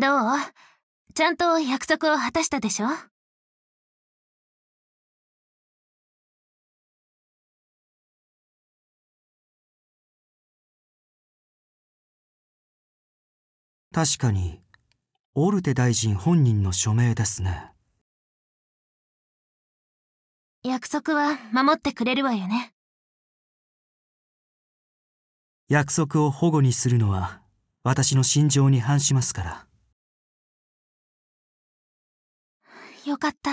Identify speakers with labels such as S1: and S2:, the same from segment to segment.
S1: どうちゃんと約束を果たしたでしょ確かにオルテ大臣本人の署名ですね約束は守ってくれるわよね
S2: 約束を保護にするのは私の心情に反しますから
S1: よかった。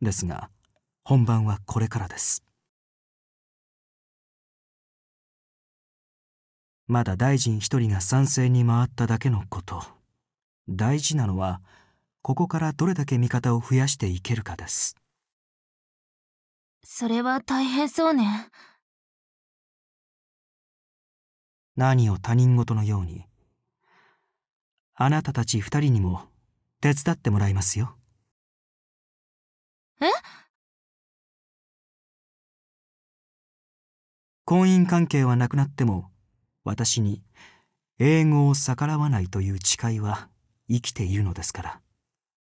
S1: ですが本番
S2: はこれからですまだ大臣一人が賛成に回っただけのこと大事なのはここからどれだけ味方を増やしていけるかです
S1: それは大変そうね
S2: 何を他人事のようにあなたたち二人にも手伝ってもらいますよえ婚姻関係はなくなっても私に英語を逆らわないという誓いは生きているのですから。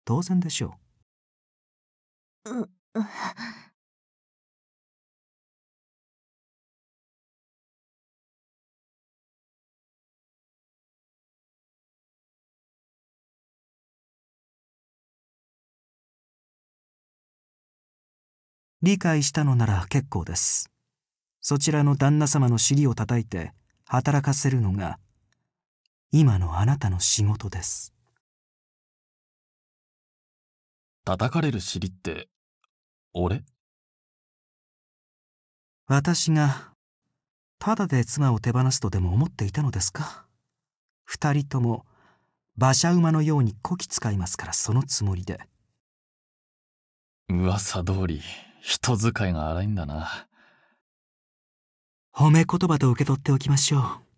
S2: 当然でしょ
S1: う。理
S2: 解したのなら結構です。そちらの旦那様の尻を叩いて働かせるのが今のあなたの仕事です。
S1: 叩かれる尻って俺
S2: 私がただで妻を手放すとでも思っていたのですか二人とも馬車馬のようにこき使いますからそのつもりで
S3: 噂通り人使いが荒いんだな
S2: 褒め言葉と受け取っておきましょう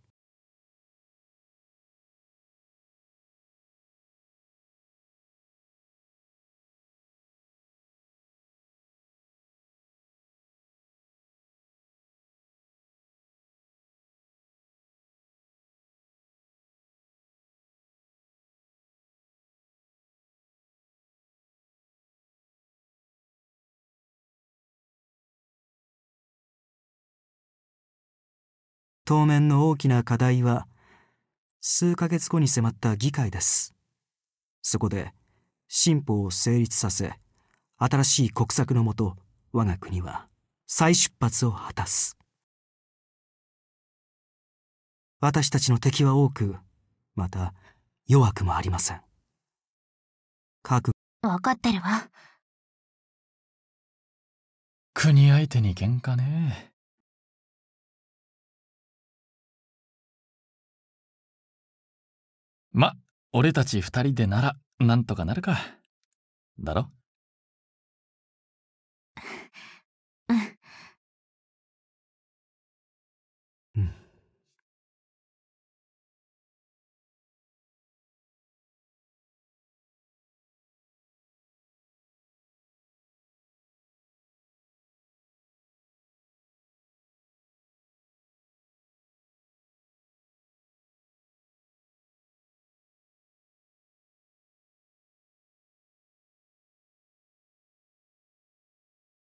S1: 当面の大き
S2: な課題は数ヶ月後に迫った議会ですそこで新法を成立させ新しい国策のもと我が国は再出発を果たす私たちの敵は多くまた弱くもありません
S1: 覚分かってるわ国相手に喧嘩ねま、俺たち二人でなら、なんとかなるか。だろ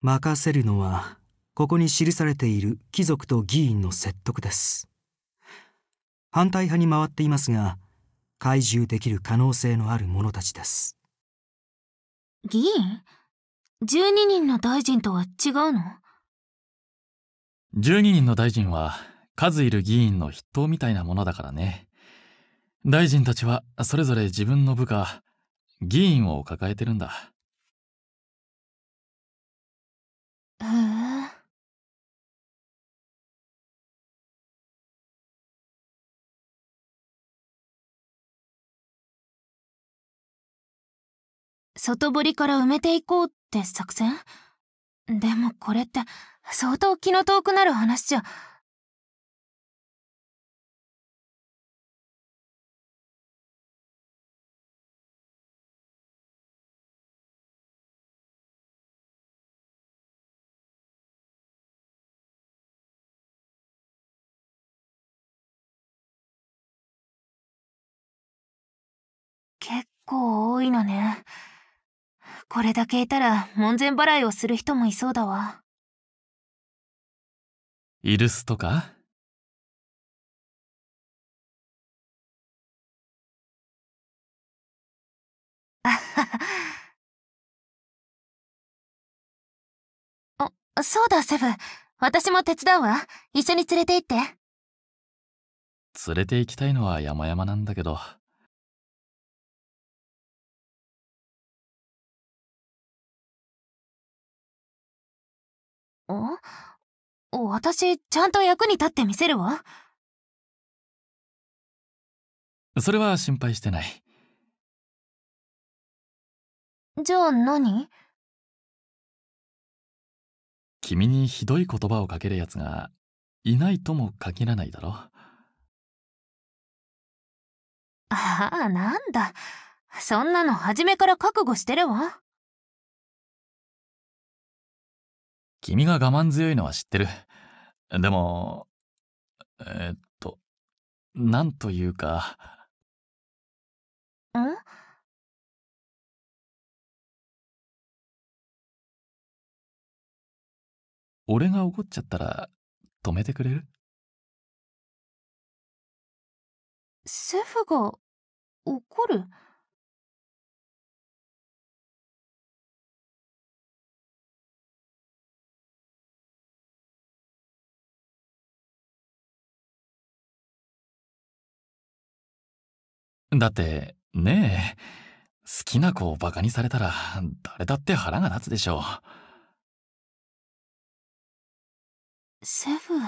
S1: 任せ
S2: るのはここに記されている貴族と議員の説得です反対派に回っていますが懐柔できる可能性のある者たちです
S4: 議員 ?12 人の大臣とは違うの
S3: ?12 人の大臣は数いる議員の筆頭みたいなものだからね大臣たちはそれぞれ自分の部下議員を抱えてるんだ
S1: へえ。外堀から埋めていこうって作戦でもこれって相当気の遠くなる話じゃ構多いのね。これだけいたら門前払いをする人もいそうだわ。イルスとかあ、そうだ、セブ。私も手伝うわ。一緒に連れて行って。
S3: 連れて行きたいのは山々なんだけど。
S1: ん私、ちゃんと役に立ってみせるわ。それは心配してない。じゃあ何
S3: 君にひどい言葉をかけるやつがいないとも限らないだろ
S1: ああなんだそんなの初めから覚悟してるわ
S3: 君が我慢強いのは知ってる。でも、えー、っと、なんというか。
S1: ん俺が怒っちゃったら止めてくれるシェフが怒るだってねえ好きな子をバカにされたら誰だって腹が立つでしょうセブン。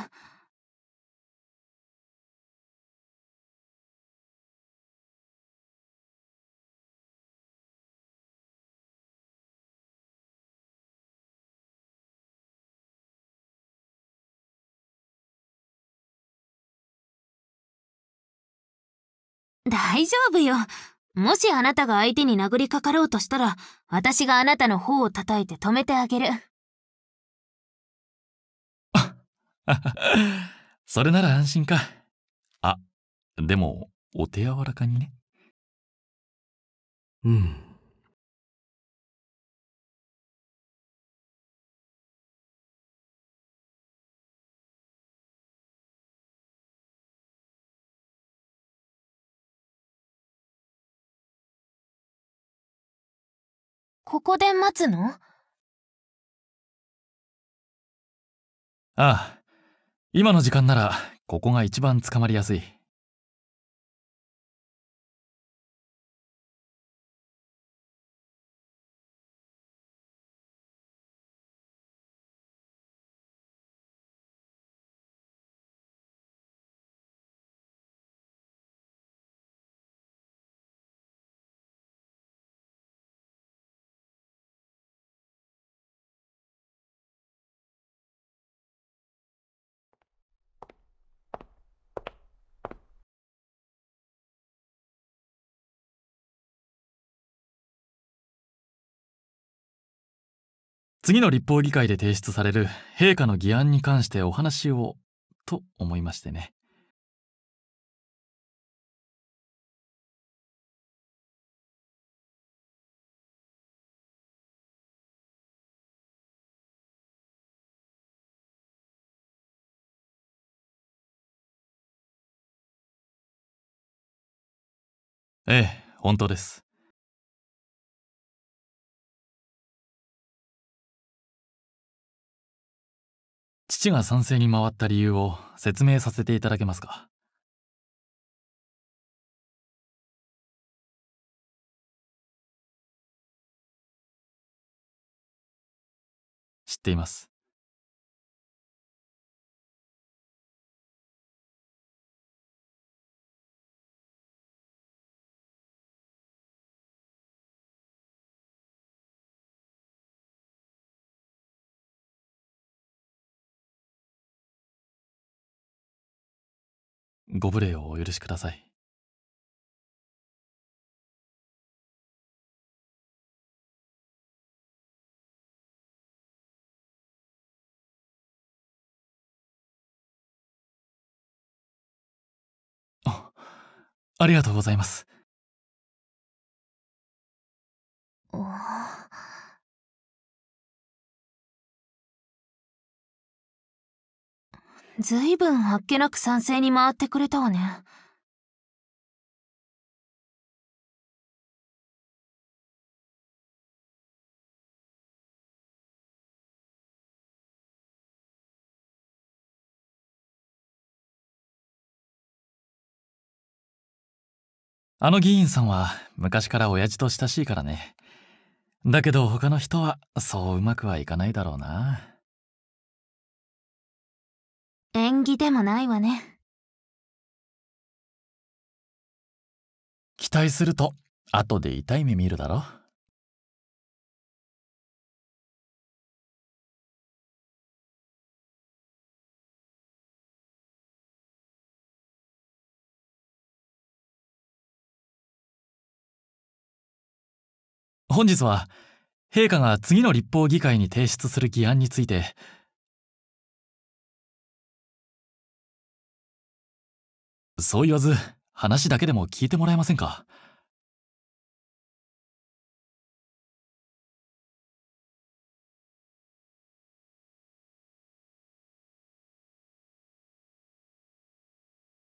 S1: 大丈夫よ。もしあなたが相手に
S4: 殴りかかろうとしたら、私があなたの方を叩いて止めてあげる。
S3: それなら安心か。
S1: あ、でも、お手柔らかにね。うん。ここで待つのああ、今の時間なら、ここが一番捕まりやすい。次の立法議会で提出される陛下の議案に関してお話をと思いましてね。ええ、本当です。父が賛成に回った理由を説明させていただけますか知っていますご無礼をお許しください。あ、ありがとうございます。ずいぶんあっけなく賛成に回ってくれたわね。
S3: あの議員さんは昔から親父と親しいからね。だけど他の人はそううまくはいかないだろうな。
S1: 縁起でもないわね期待すると後で痛い目見るだろ本日は陛下が次の立法議会に提出する議案についてそう言わず話だけでも聞いてもらえませんか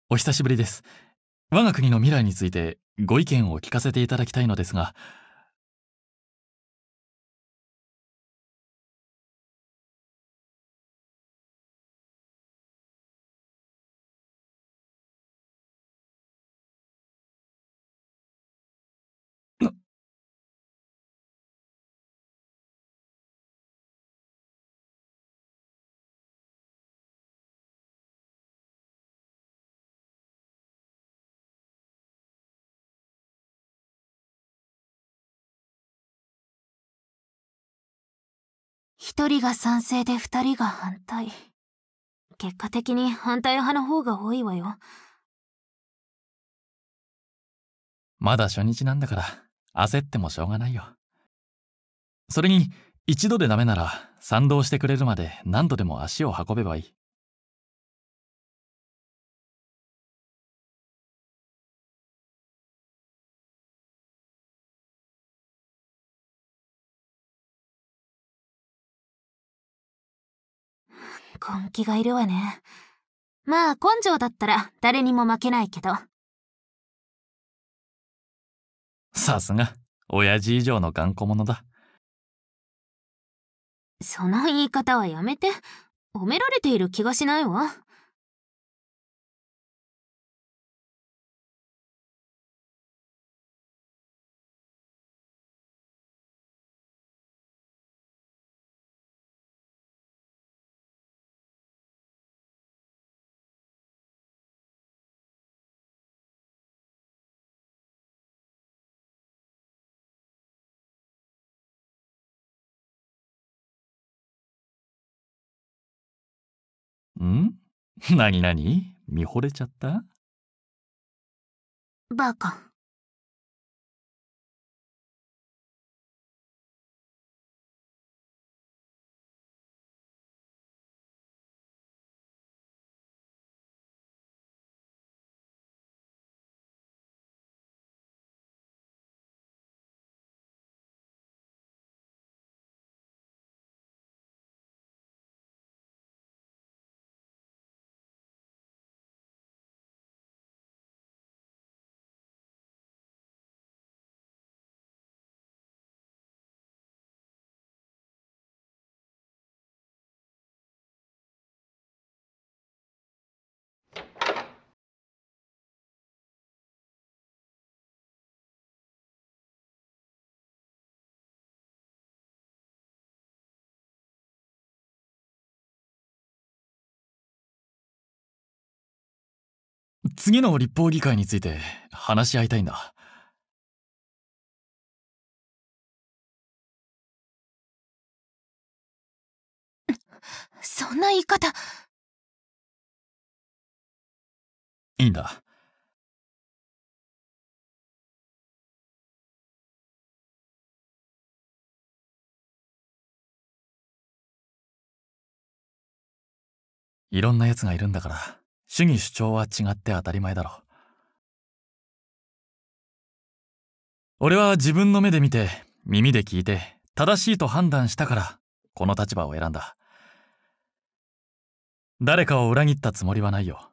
S1: お久しぶりです我が国の未来についてご意見を聞かせていただきたいのですが人が賛成で二人が反対。結果的に反対派の方が多いわよ。
S3: まだ初日なんだから焦ってもしょうがないよ。それに一度でダメなら賛同してくれるまで何度でも足を運べばいい。
S1: 根気がいるわね。まあ根性だったら誰にも負けないけど。さすが、親
S3: 父以上の頑固者だ。
S1: その言い方はやめて、褒められている気がしないわ。んなになに見惚れちゃったバカ。次の立法議会について話し合いたいんだ。そんな言い方。いいんだ。いろんな奴がいるんだから。主義主張は違って当たり前だろう
S3: 俺は自分の目で見て耳で聞いて正しいと判断したからこの立場を選んだ誰かを裏切ったつもりはないよ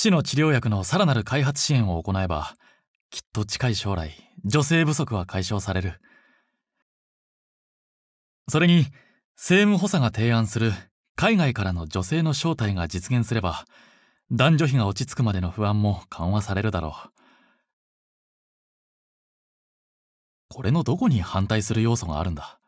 S3: 士の治療薬のさらなる開発支援を行えばきっと近い将来女性不足は解消されるそれに政務補佐が提案する海外からの女性の招待が実現すれば男女比が落ち着くまでの不安も緩和されるだろう
S1: これのどこに反対する要素があるんだ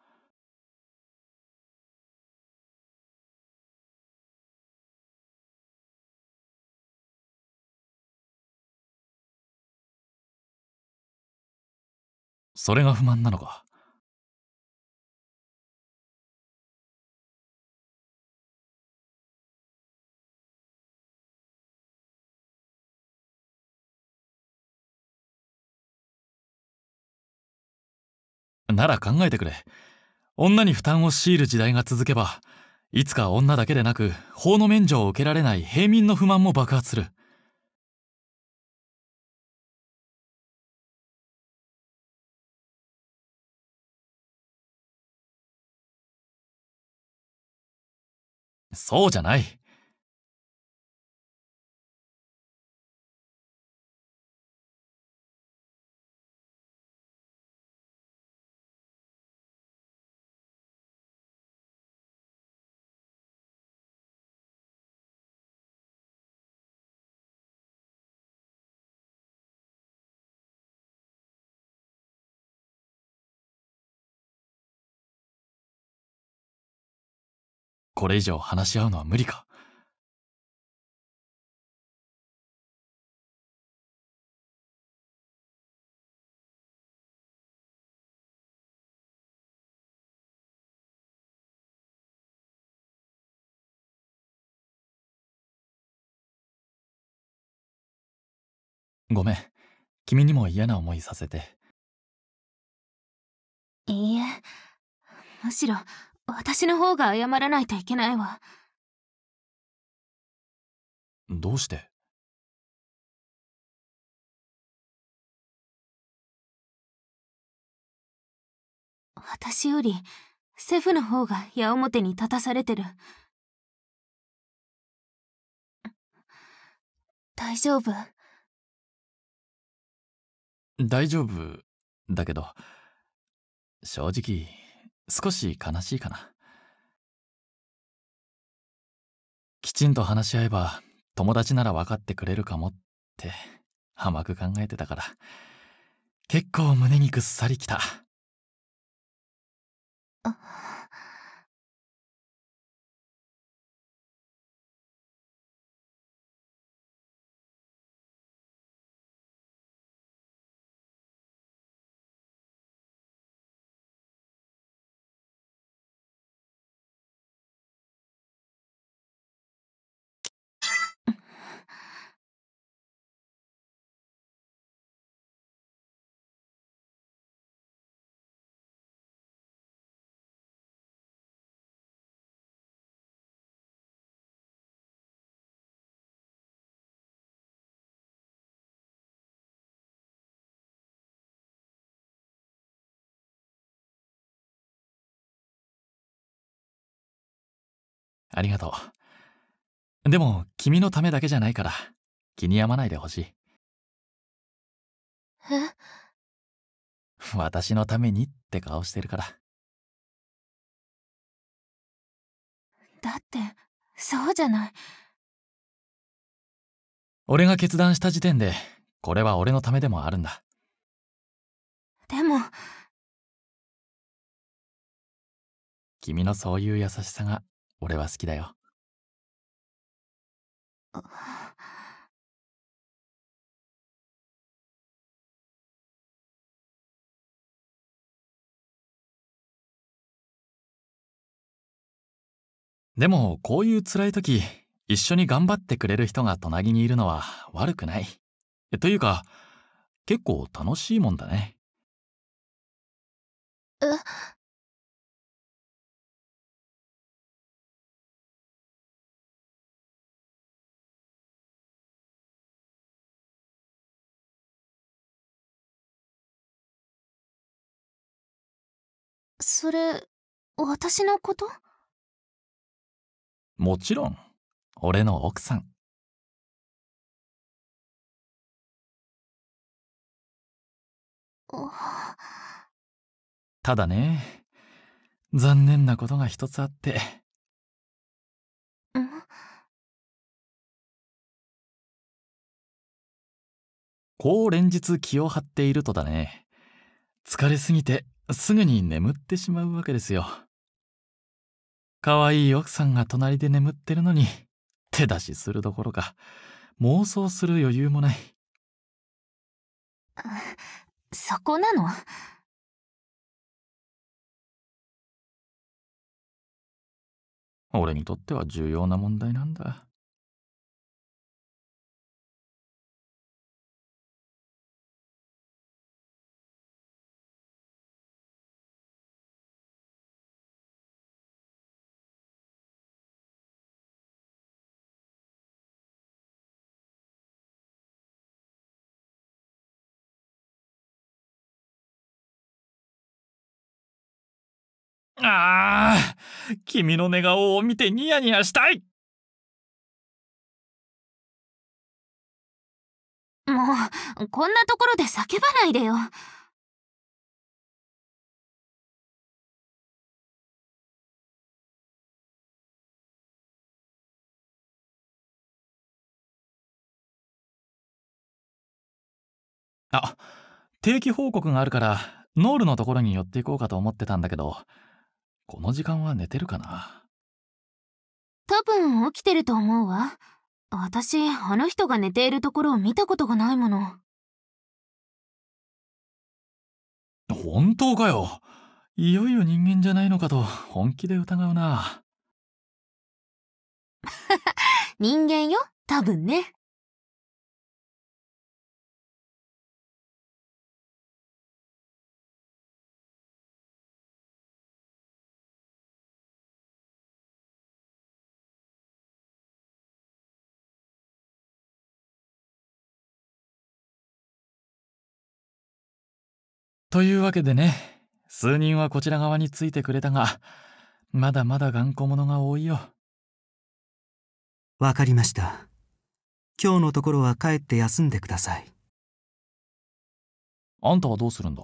S1: それが不満なのか。
S3: なら考えてくれ。女に負担を強いる時代が続けば、いつか女だけでなく法の免除を受けられない平民の不満も爆
S1: 発する。そうじゃない。これ以上話し合うのは無理か。ごめん。君にも嫌な思いさせて。いいえ、むしろ私の方が謝らないといけないわ。どうして私より、セフの方が矢面に立たされてる。大丈夫大丈夫
S3: だけど正直少し悲しいかな。きちんと話し合えば友達なら分かってくれるかもって甘く考えてたから結構胸にぐっさりきた。
S1: ありがとう。でも、君のためだけじゃないから、気に病まないでほしい。え私のためにって顔してるから。だって、そうじゃない。俺が決断した時点で、これは俺のためでもあるんだ。でも、君のそういう優しさが俺は好きだよ。
S3: でもこういう辛い時一緒に頑張ってくれる人が隣にいるのは悪くない。というか結構楽しいもんだね。
S1: えそれ私のこともちろん俺の奥さんただね残念なことが一つあって
S3: こう連日気を張っているとだね疲れすぎてすぐに眠ってしまうわけですよ。可愛い奥さんが隣で眠ってるのに、手出しするどころか、妄想する余裕もない。
S1: そこなの俺にとっては重要な問題なんだ。ああ、君の寝顔を見てニヤニヤしたいもう、こんなところで叫ばないでよ。
S3: あ、定期報告があるから、ノールのところに寄っていこうかと思ってたんだけど、この時間は寝てるかな
S1: 多分起きてると思うわ。私、あの人が寝ているところを見たことがないもの。
S3: 本当かよ。いよいよ人間じゃないのかと本気で疑うな。
S1: 人間よ、多分ね。
S3: というわけでね数人はこちら側についてくれたがまだまだ頑固者が多いよわかりました今
S2: 日のところは帰って休んでくださいあんたはどうするんだ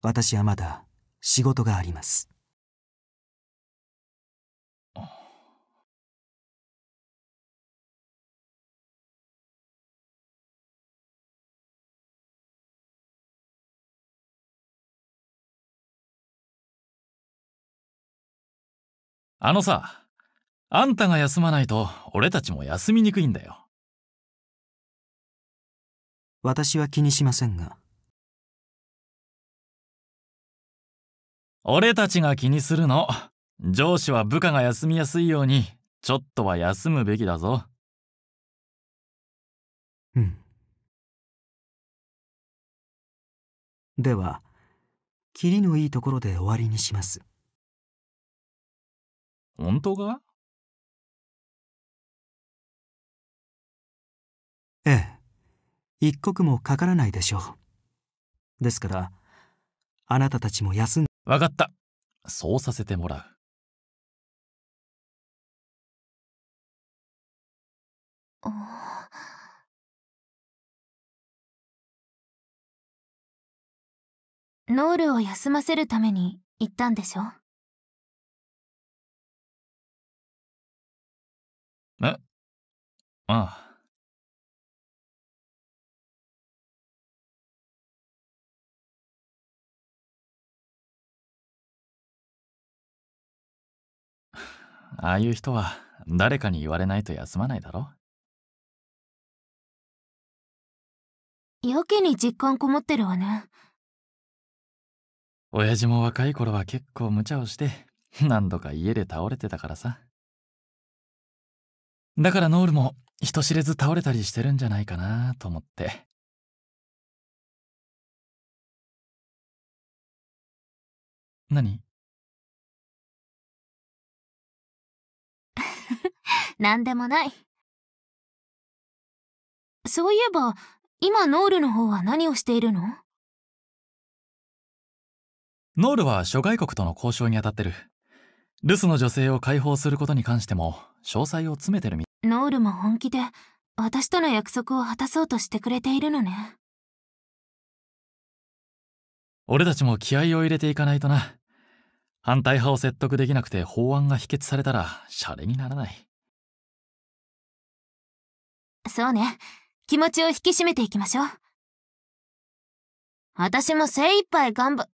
S1: 私はまだ仕事がありますあのさ、あんたが休まないと俺たちも休みにくいんだよ。私は気にしま
S3: せんが。俺たちが気にするの。上司は部下が休みやすいように、ちょっとは休むべき
S1: だぞ。うん。では、キリのいいところで終わりにします。本当かええ一刻もかからないでしょうですからあなたたちも休んわかったそうさせてもらうノールを休ませるために行ったんでしょえああ。ああいう人は誰かに言われないと休まないだろやけに実感こもってるわね
S3: 親父も若い頃は結構無茶をして何度か家で倒れてたからさだからノールも人知れず倒れたりしてるんじゃないかなと思って。
S1: 何何 でもない。そういえば、今ノールの方は何をしているの
S3: ノールは諸外国との交渉に当たってる。留守の女性を解放することに関しても詳細を詰めてるみ
S4: ノールも本気で私との約束を果たそうとしてくれているのね
S3: 俺たちも気合を入れていかないとな反対派を説得できなくて法案が否決されたらシャレにならない
S1: そうね気持ちを引き締めていきましょう私も精一杯頑張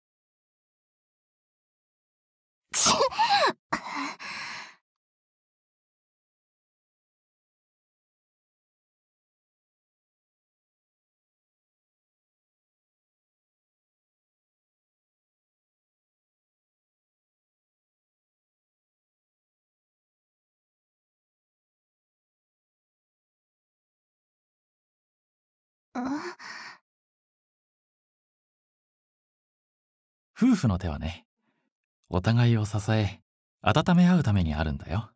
S1: 夫婦の手はねお互いを支え温め合うためにあるんだよ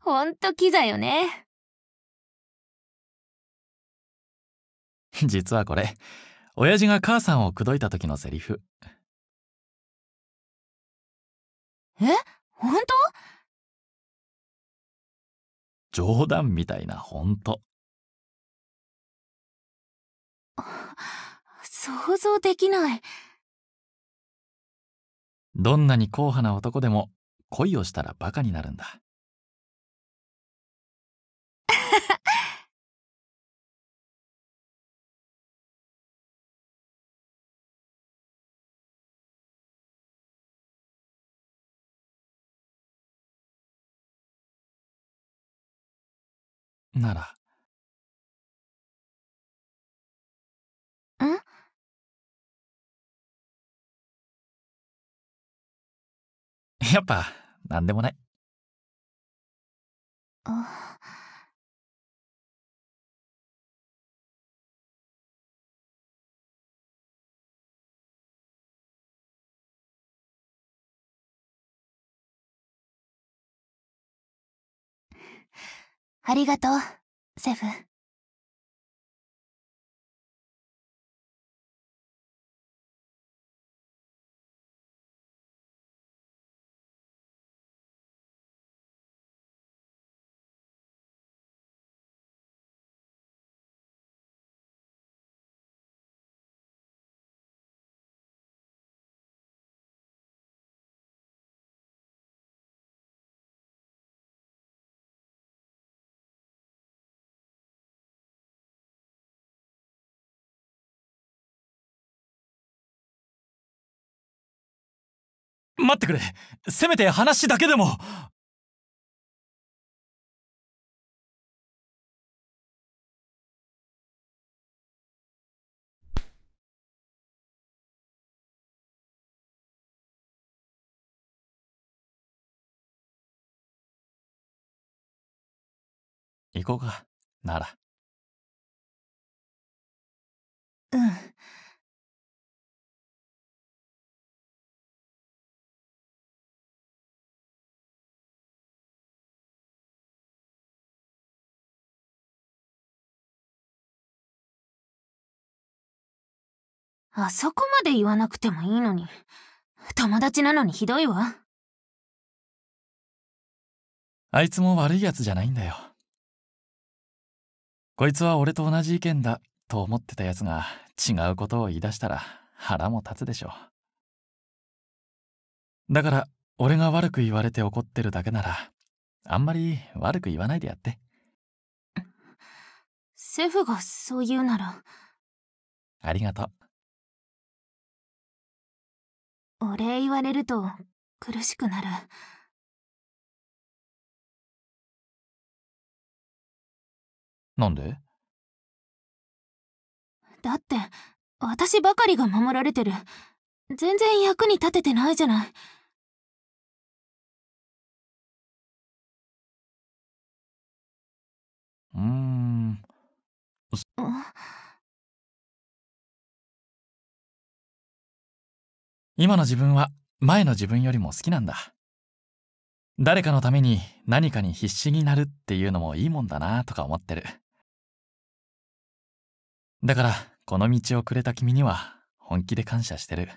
S1: ほんとキザよね実はこれ親父が母さんを口説いた時のセリフえ本当冗談みたいな本当想像できない。
S3: どんなに硬派な男でも恋をしたらバカになるんだ。
S1: なら やっぱでもないあありがとうセフ。待ってくれせめて話だけでも行こうかならうんあそこまで言わなくてもいいのに。友達なのにひどいわ。あいつも
S3: 悪いやつじゃないんだよ。こいつは俺と同じ意見だと思ってたやつが違うことを言い出したら腹も立つでしょう。だから俺が悪く言われて怒ってるだけならあんまり悪く言わないでやって。
S1: セフがそう言うなら。ありがとう。お礼言われると苦しくなる。なんでだって私ばかりが守られてる全然役に立ててないじゃないうんあ今の自分
S3: は前の自分よりも好きなんだ。誰かのために何かに必死になるっていうのもいいもんだなとか思ってる。だから、この道をくれた君には本気で感謝してる。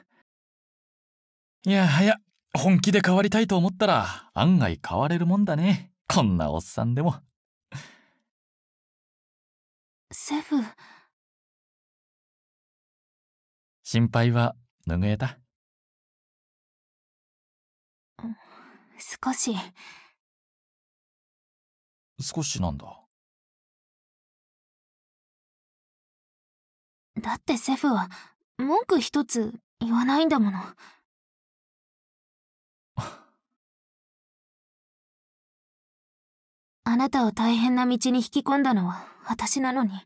S3: いやはや、本気で変わりたいと思ったら案外変われるもんだね。こんなおっさんでも。セフ。
S1: 心配は拭えた。少し少しなんだだってセフは文句一つ言わないんだもの あなたを大変な道に引き込んだのは私なのに。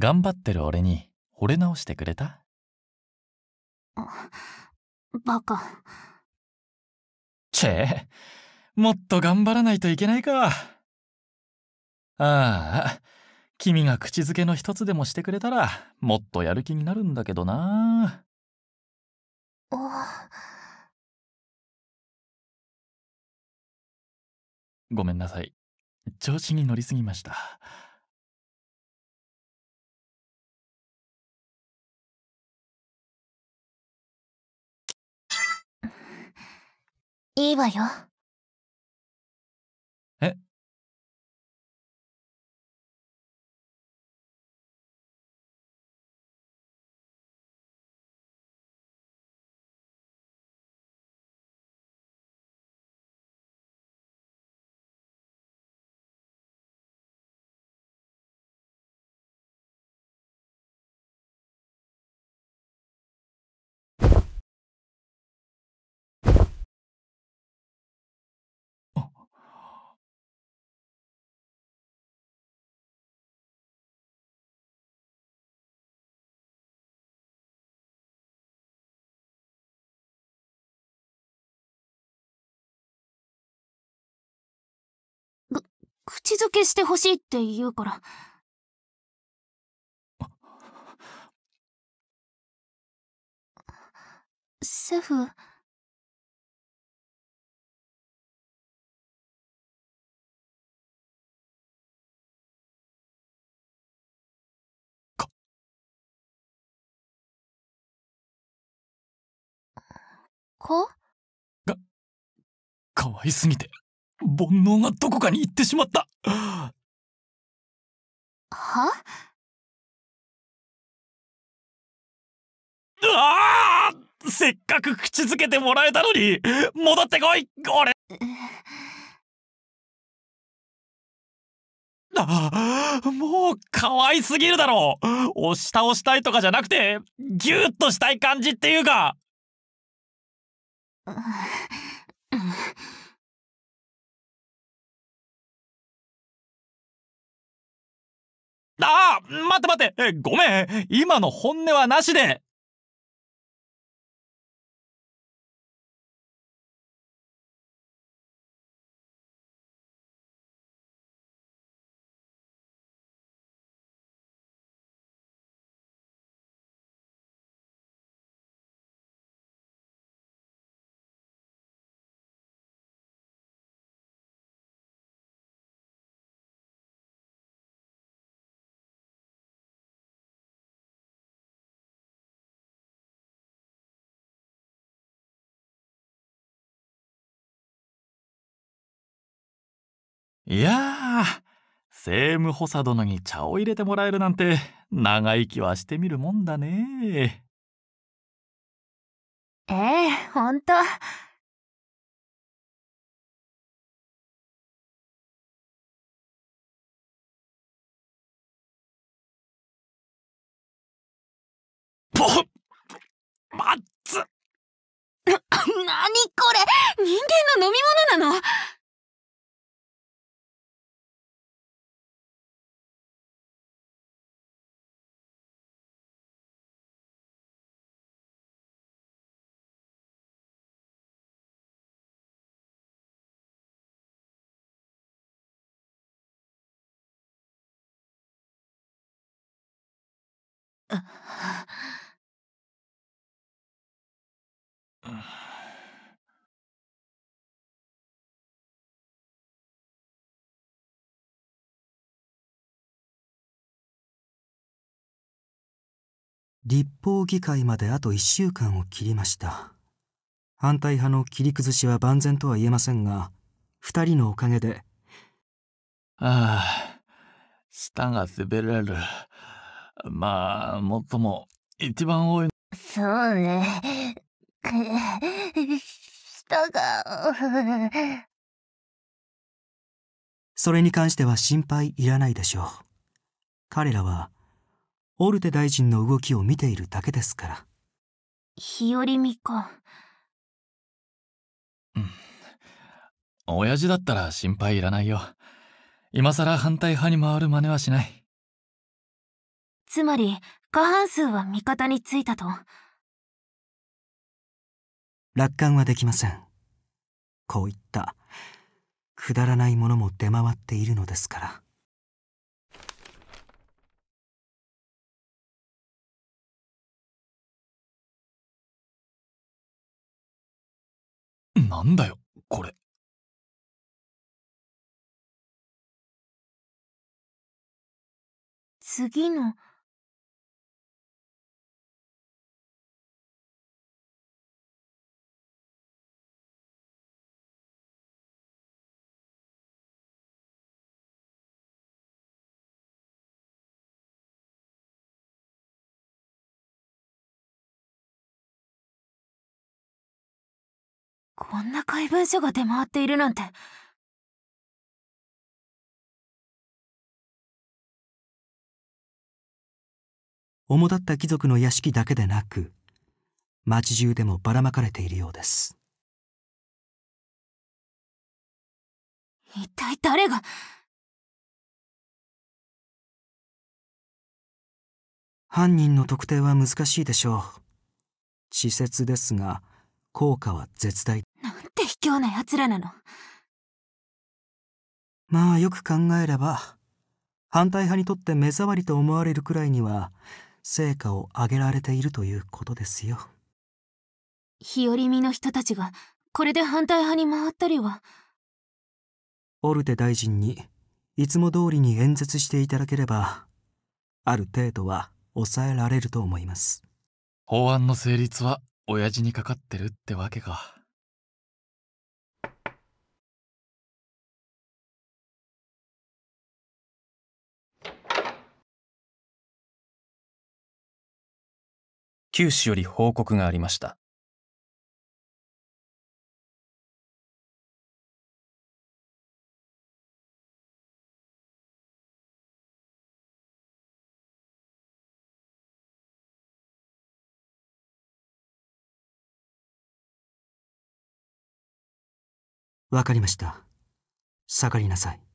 S1: 頑張ってる俺に惚れ直してくれたバカ
S3: チェもっと頑張らないといけないかああ君が口づけの一つでもしてくれたらもっとやる気になるんだけどな
S1: あごめんなさい調子に乗りすぎましたいいわよ。付けしてほしいって言うから。シェフ。か、かわいすぎて。煩悩がどこかに行ってしまったはあせっかく口づけてもらえたのに戻ってこい俺
S3: ああもう可愛すぎるだろう押し倒したいとかじゃなくてギュッとしたい感じっていうか、うんうん
S1: ああ待って待ってごめん今の本音はなしで
S3: いやー政務補佐殿に茶を入れてもらえるなんて長生きはしてみるもんだね
S1: ええほんとまっつ何これ人間の飲み物なの
S2: 立法議会まであと1週間を切りました反対派の切り崩しは万全とは言えませんが2人のおかげで
S3: ああ舌が滑れるまあ、もっとも、一番多い。そうね。
S5: 舌
S1: が。
S2: それに関しては心配いらないでしょう。彼らは、オルテ大臣の動きを見
S3: ているだけですから。
S4: 日和美か。
S3: うん。親父だったら心配いらないよ。今更反対派に回る真似はしない。
S4: つまり過半数は味方についたと
S2: 楽観はできませんこういったくだらないものも出回っているのですから
S1: なんだよこれ。次の。こんな怪文書が出回っているなんて。主だった貴族の屋敷だけでなく、町中でもばらまかれているようです。一体誰が犯人の特定は
S2: 難しいでしょう。稚拙ですが、効果は絶大
S4: て卑怯な奴らなの
S2: まあよく考えれば反対派にとって目障りと思われるくらいには成果を上げられているということですよ
S4: 日和見の人たちがこれで反対派に回ったりは
S2: オルテ大臣にいつも通りに演説していただければある程度は抑えられると思います
S3: 法案の成立は親父にかかってるってわけか
S1: 九市より報告がありました。わかりました。下がりなさい。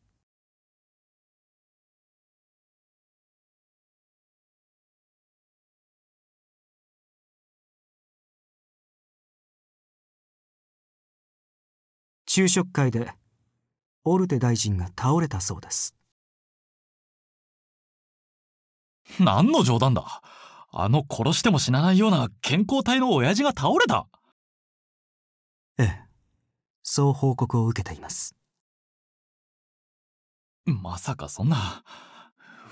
S1: 昼食会でオルテ大臣が倒れたそうです何の冗談だあの殺しても死なないような健康体の親父が倒れた
S2: ええそう報告を受けていますまさ
S1: かそんな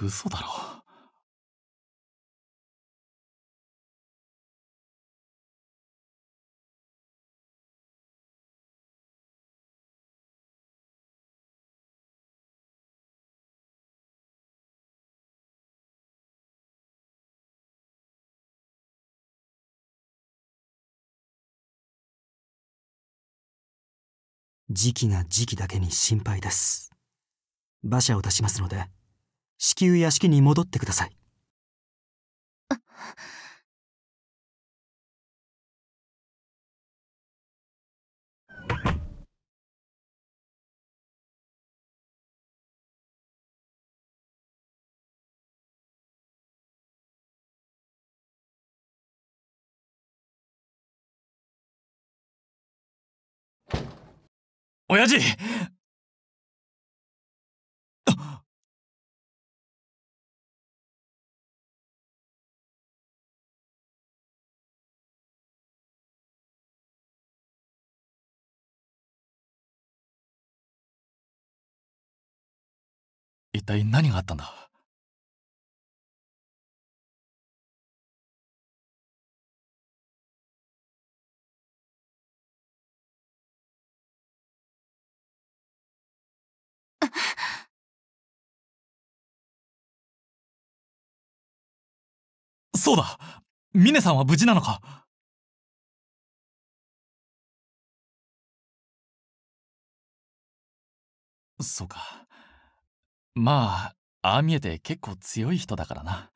S1: 嘘だろう
S2: 時期が時期だけに心配です。馬車を出しますので、至急屋敷に戻ってください。
S1: 親父一体何があったんだそうだミネさんは無事なのかそうかまあああ見えて結構強い人だからな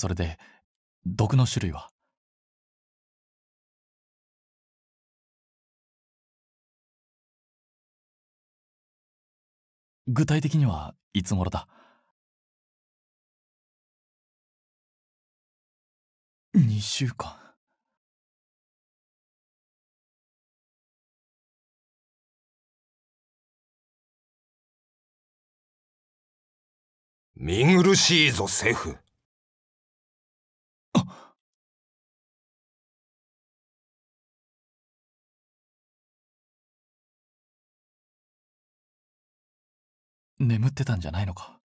S1: それで、毒の種類は具体的にはいつ頃だ2週間見苦しいぞセフ眠ってたんじゃないのか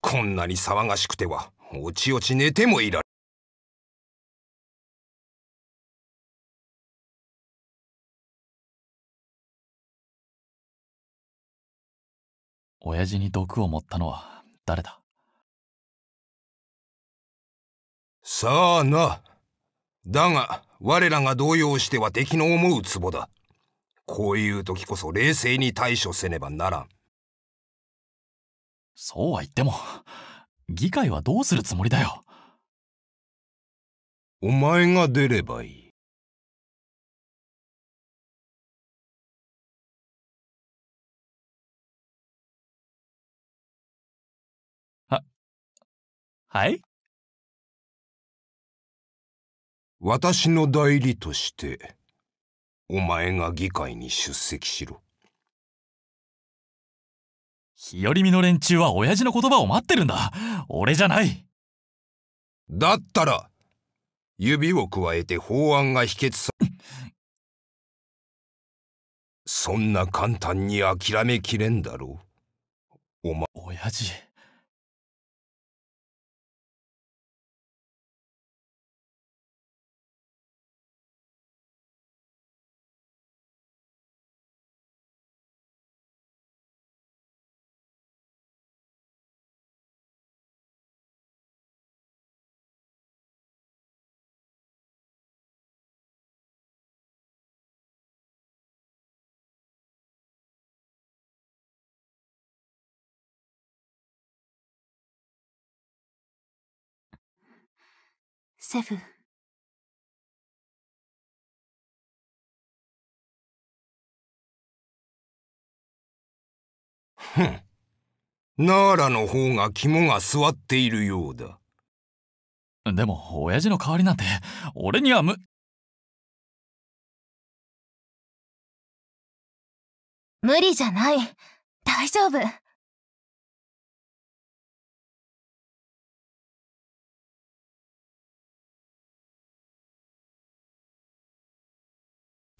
S1: こんなに騒がしくてはおちおち寝てもいられ親父に毒を持ったのは誰だ
S2: さあなだが我らが動揺しては敵の思うツボだこういう時こそ冷静に対処せねばならん。
S3: そうは言っても、
S1: 議会はどうするつもりだよ。お前が出ればいい。は、はい私の代理としてお前が議会に出席しろ日和見の連中は親父の言葉を待ってるんだ俺じゃないだったら指を
S2: くわえて法案が否決さそんな簡単に諦めきれんだろうお前親父
S1: セフふんナーラの方が肝が据わっているようだでも親父の代わりなんて俺には無無理じゃない大丈夫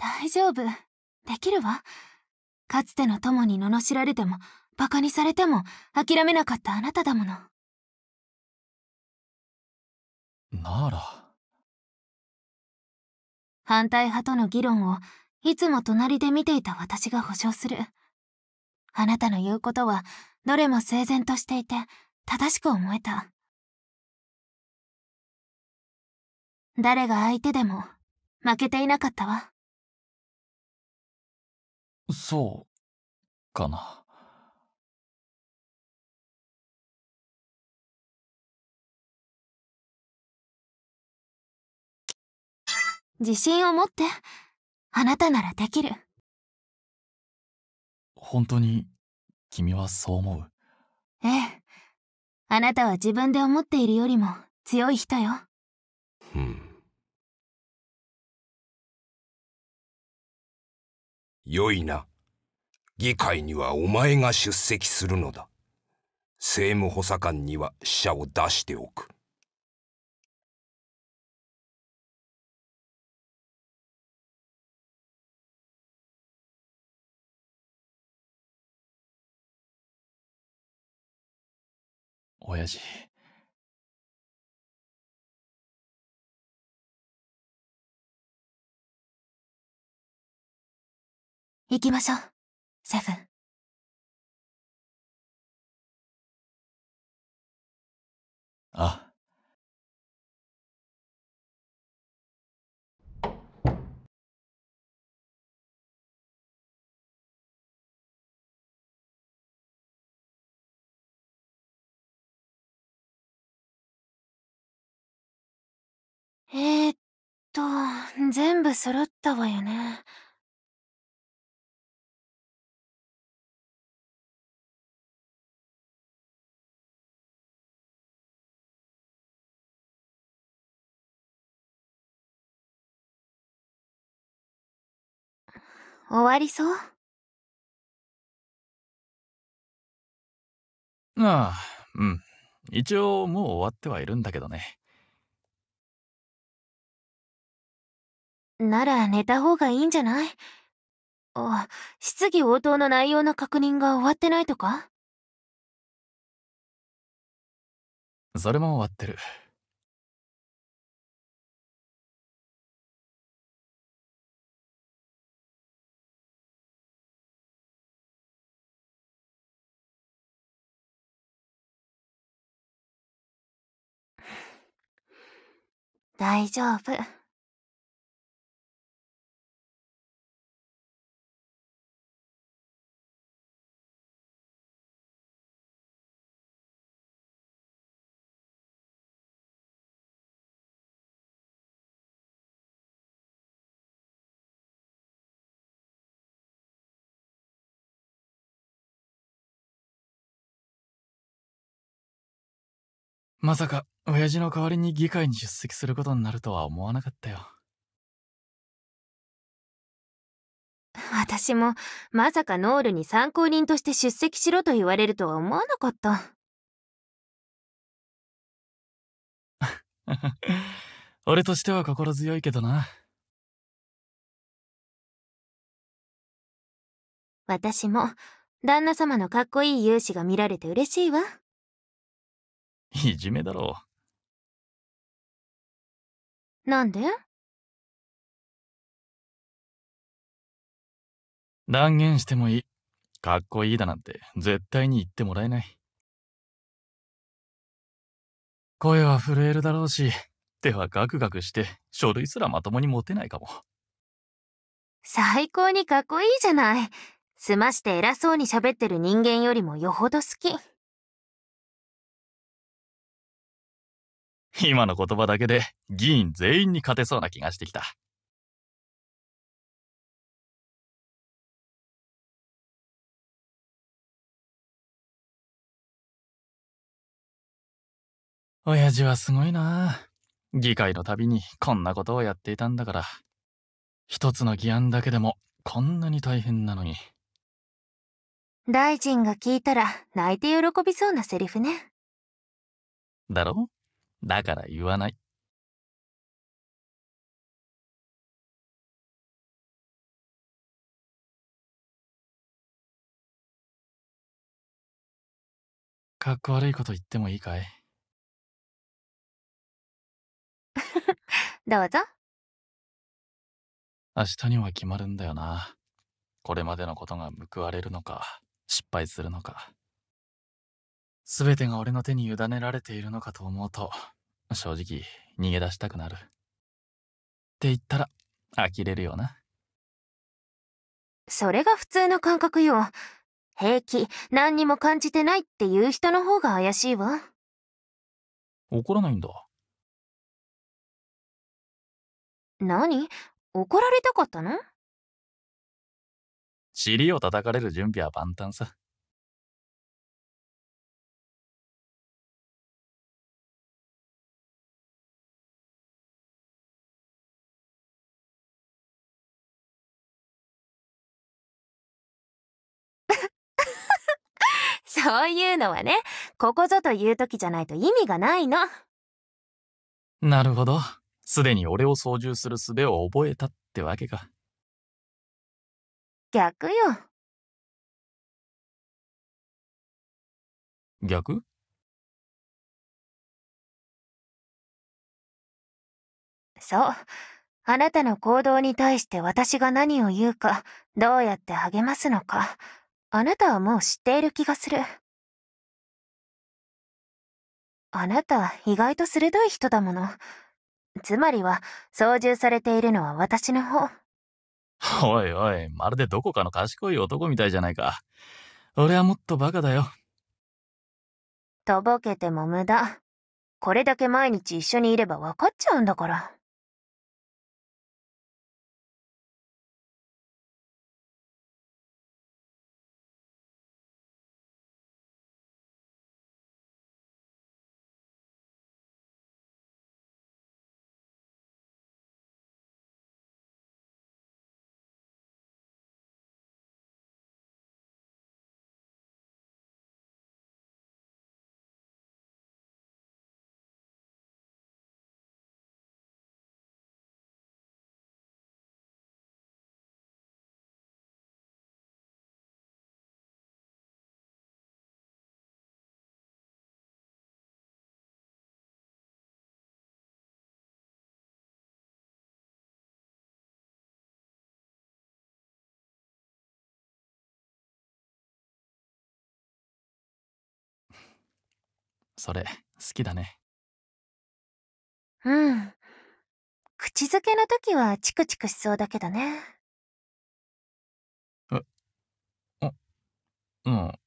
S1: 大丈夫。できるわ。
S4: かつての友に罵られても、馬鹿にされても、諦めなかったあなただも
S1: の。なら。反対派との議論を、いつも隣で見ていた私が
S4: 保証する。あなたの言うことは、どれも整然としていて、
S1: 正しく思えた。誰が相手でも、負けていなかったわ。そうかな。自信を持って。あなたならできる。
S3: 本当に君はそう思う
S1: ええ。あなたは自分で思っているよりも強い人よ。ふん。よいな。
S2: 議会にはお前が出席するのだ。政務補佐官には使者を出しておく。
S1: 親父。行きましょう、セブン。あ。えー、っと、全部揃ったわよね。終わりそうああ、うん。
S3: 一応もう終わってはいるんだけどね。
S4: なら寝た方がいいんじゃないあ、質
S1: 疑応答の内容の確認が終わってないとかそれも終わってる。大丈夫。まさか、親父の代わりに議会に出席することになるとは思わなかったよ。私も、
S4: まさかノールに参考人として出席しろと言われるとは思わなかった。
S3: 俺としては心
S1: 強いけどな。私も、旦那様のかっこいい勇姿が見られて嬉しいわ。いじめだろう。なんで断言し
S3: てもいい。かっこいいだなんて絶対に言ってもらえない。声は震えるだろうし、手はガクガクして書類すらまともに持てないかも。
S4: 最高にかっこいいじゃない。すまして偉そうに喋ってる人間よりもよほど好き。
S3: 今の言葉だけで議員全員に勝てそ
S1: うな気がしてきた。
S3: 親父はすごいな議会のたびにこんなことをやっていたんだから。一つの議案だけでもこんなに大変なのに。
S4: 大臣が聞いたら泣いて喜びそうなセリフね。
S1: だろだから言わない。かっこ悪いこと言ってもいいかい どうぞ。
S3: 明日には決まるんだよな。これまでのことが報われるのか、失敗するのか。全てが俺の手に委ねられているのかと思うと、正直逃げ出したくなる。って言ったら、呆れるよな。
S4: それが普通の感覚よ。平気、何にも感じてないっていう人の方が怪しいわ。
S1: 怒らないんだ。何怒られたかったの尻を叩かれる準備は万端さ。うのはね、ここぞという
S4: 時じゃないと意味がないの。
S3: なるほど。すでに俺を操縦する術を覚えたってわけか。
S1: 逆よ。逆そう。あなたの行動に対して私が何を言うか、どうやって励ますの
S4: か、あなたはもう知っている気がする。あなた、意外と鋭い人だもの。つまりは、操縦されているのは私の
S3: 方。おいおい、まるでどこかの賢い男みたいじゃないか。俺はもっとバカだよ。
S4: とぼけて
S1: も無駄。これだけ毎日一緒にいれば分かっちゃうんだから。それ、好きだね。うん。口づ
S4: けの時はチクチクしそうだけどね。
S5: え、あ、
S1: うん。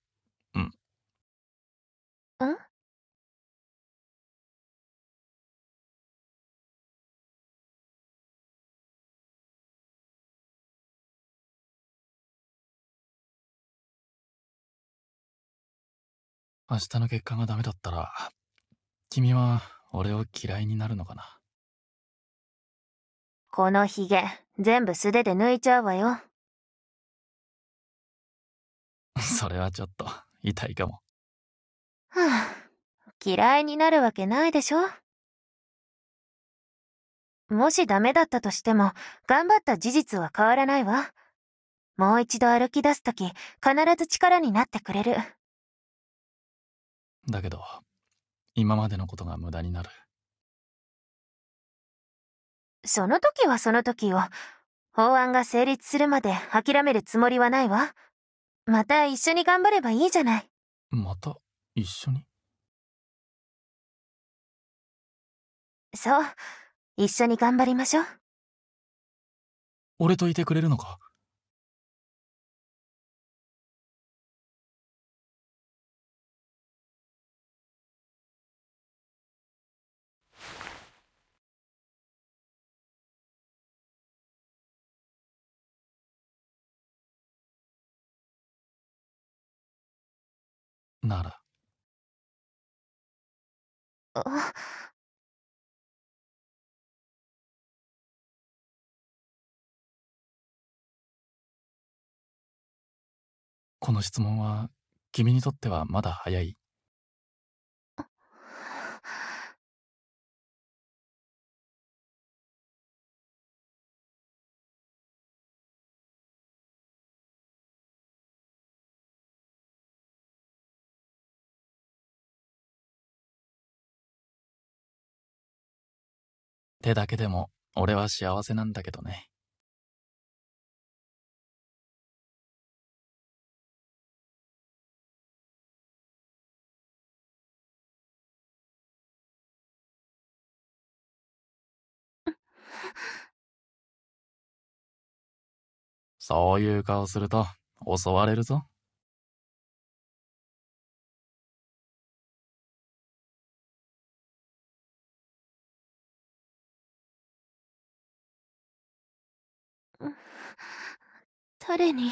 S1: 明日の結果がダメだったら、君は俺を嫌いになるのかな。このヒゲ、全部素手で抜いちゃうわよ。
S5: それはちょっと痛いかも。
S1: はあ、嫌いになるわけないでしょもしダメ
S4: だったとしても、頑張った事実は変わらないわ。もう一度歩き出す時
S1: 必ず力になってくれる。
S3: だけど、今までのことが無駄になる。
S1: そ
S4: の時はその時よ。法案が成立するまで諦めるつもりはないわ。また一緒に頑張ればいいじゃない。
S3: また一緒に
S1: そう。一緒に頑張りましょう。俺といてくれるのかならあこの質問は君にとってはまだ早い手だけでも俺は幸せなんだけどね。そういう顔すると襲われるぞ。誰に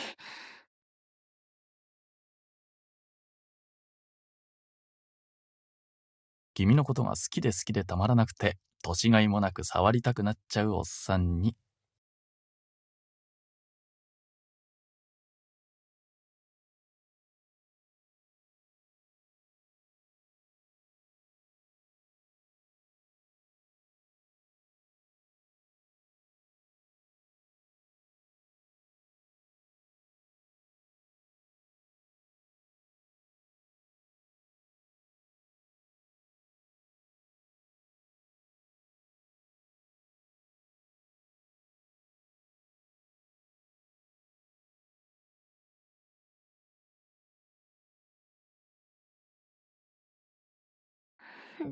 S3: 君のことが好きで好きでたまらなくて、年がいもなく触りたくなっちゃうおっさんに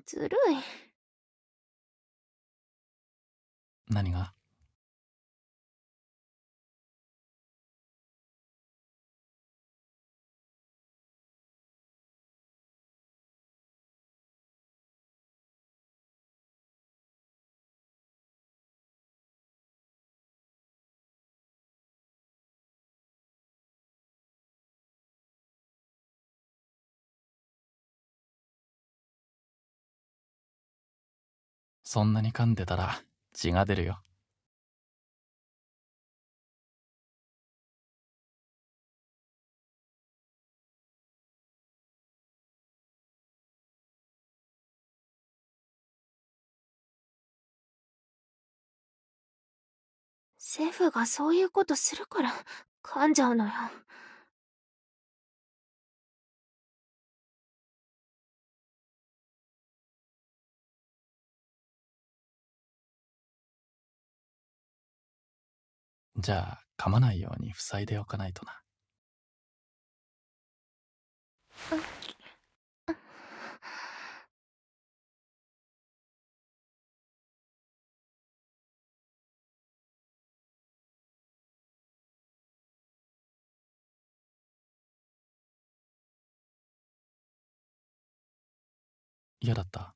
S1: ずるい何がそんなに噛んでたら血が出るよ。セェフがそういうことするから噛んじゃうのよ。じゃあ噛まないように塞いでおかないとな。嫌だった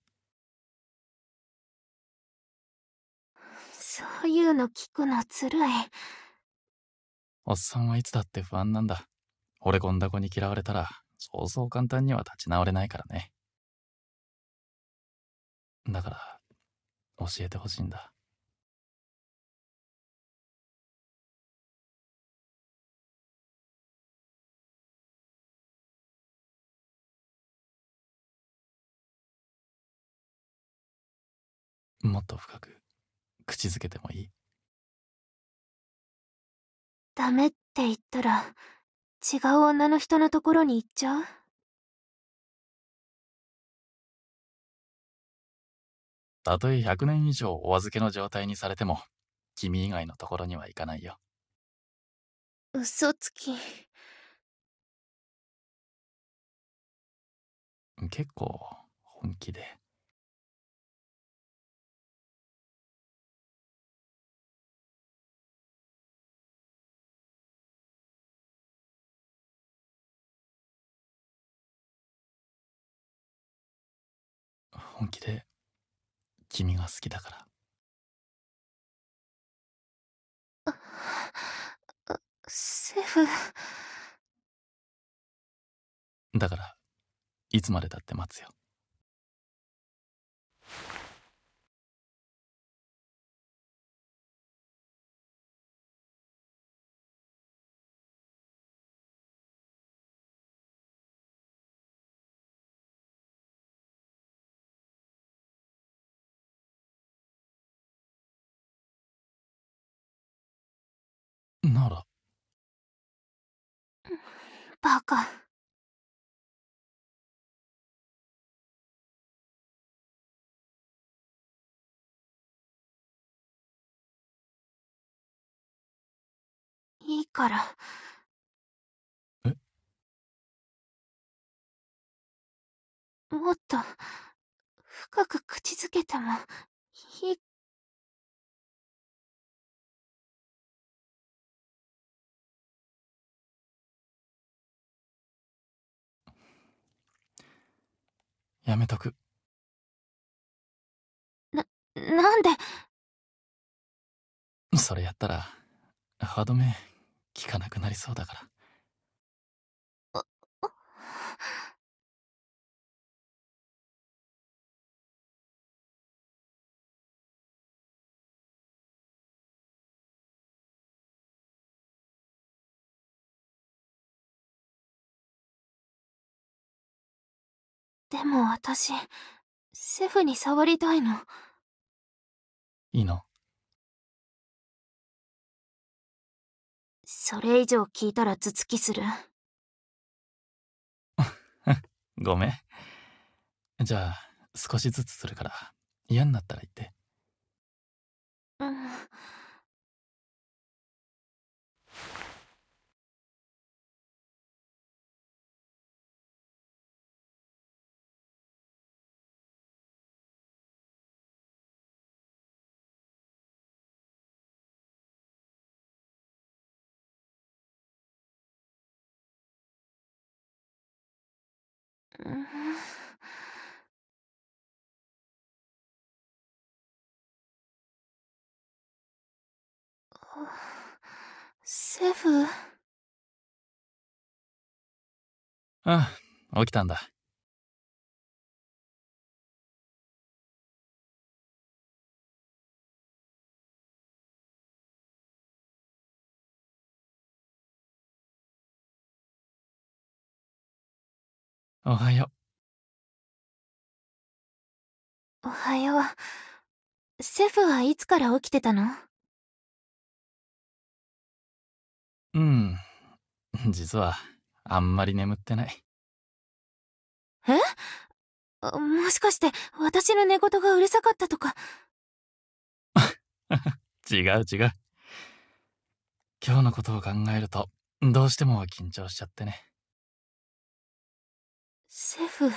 S1: そういうの聞くのずるい。
S3: おっさんはいつだって不安なんだ。惚れ込んだ子に嫌われたら、そうそう簡単には立ち直れないからね。だから、教えてほしいんだ。
S1: もっと深く口づけてもいいダメって言ったら違う女の人のところに行っちゃう
S3: たとえ100年以上お預けの状態にされても君以外のところには行かないよ
S1: 嘘つき結構本気で。本気で君が好きだか
S5: らセフ
S1: だからいつまでだって待つよならバカいいからえもっと深く口づけてもいいやめとくななんで
S5: それやったら歯止め効かなくなりそうだから
S1: でも私、セフに触りたいの。いいな。それ以上聞いたら頭突きする。ごめん。じゃあ、少しずつするから、嫌になったら言って。うん。セフ。ああ、起きたんだ。おはよう。おはよう。セフはいつから起きてたのうん。実は、
S3: あんまり眠ってない。
S1: えもしか
S4: して、私の寝言がうるさかったとか。
S3: 違う違う。今日のことを考えると、どうしても緊張しちゃってね。
S1: シェフ。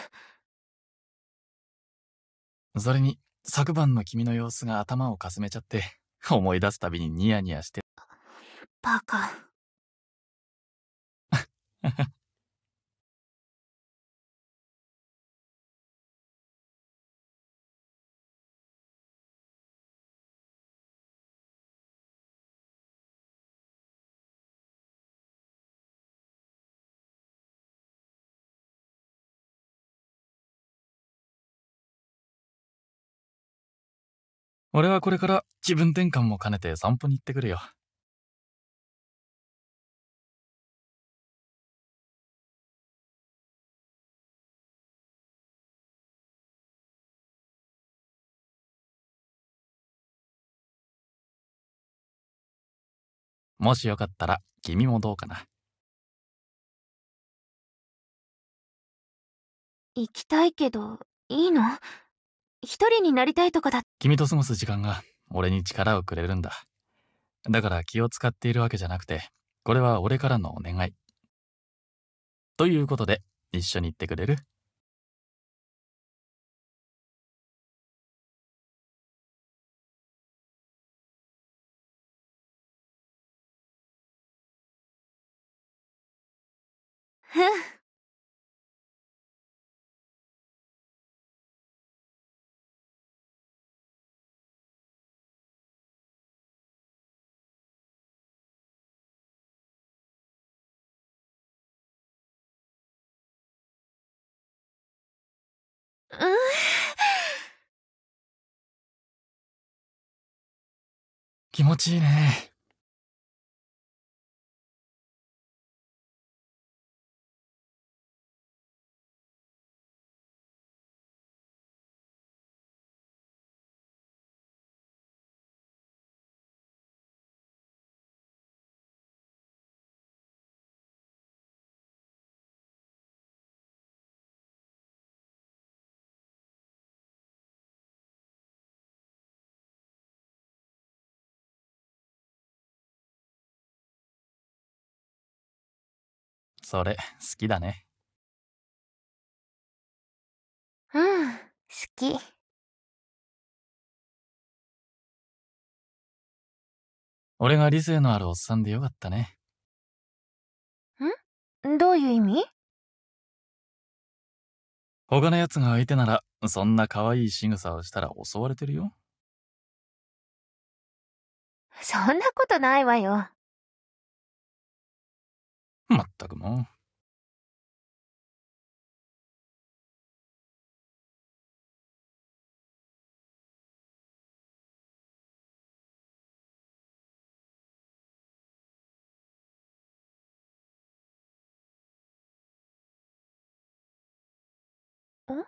S3: それに、昨晩の君の様子が頭をかすめちゃって、思い出すたびにニヤニヤして。
S1: バカ。俺はこれから気分転換も兼ねて散歩に行ってくるよ。もしよかったら君もどうかな行きたいけどいいの一人になりたいとかだ
S3: 君と過ごす時間が俺に力をくれるんだだから気を使っているわけじゃなくてこれは俺からのお願いということで一緒に行ってくれる
S1: 気持ちいいね。それ、好きだね。うん、好き。俺が理性のあるおっさんでよかったね。んどういう意味他のやつが相手なら、そんな可愛い仕草をしたら襲われてるよ。そんなことないわよ。まったくもう。ん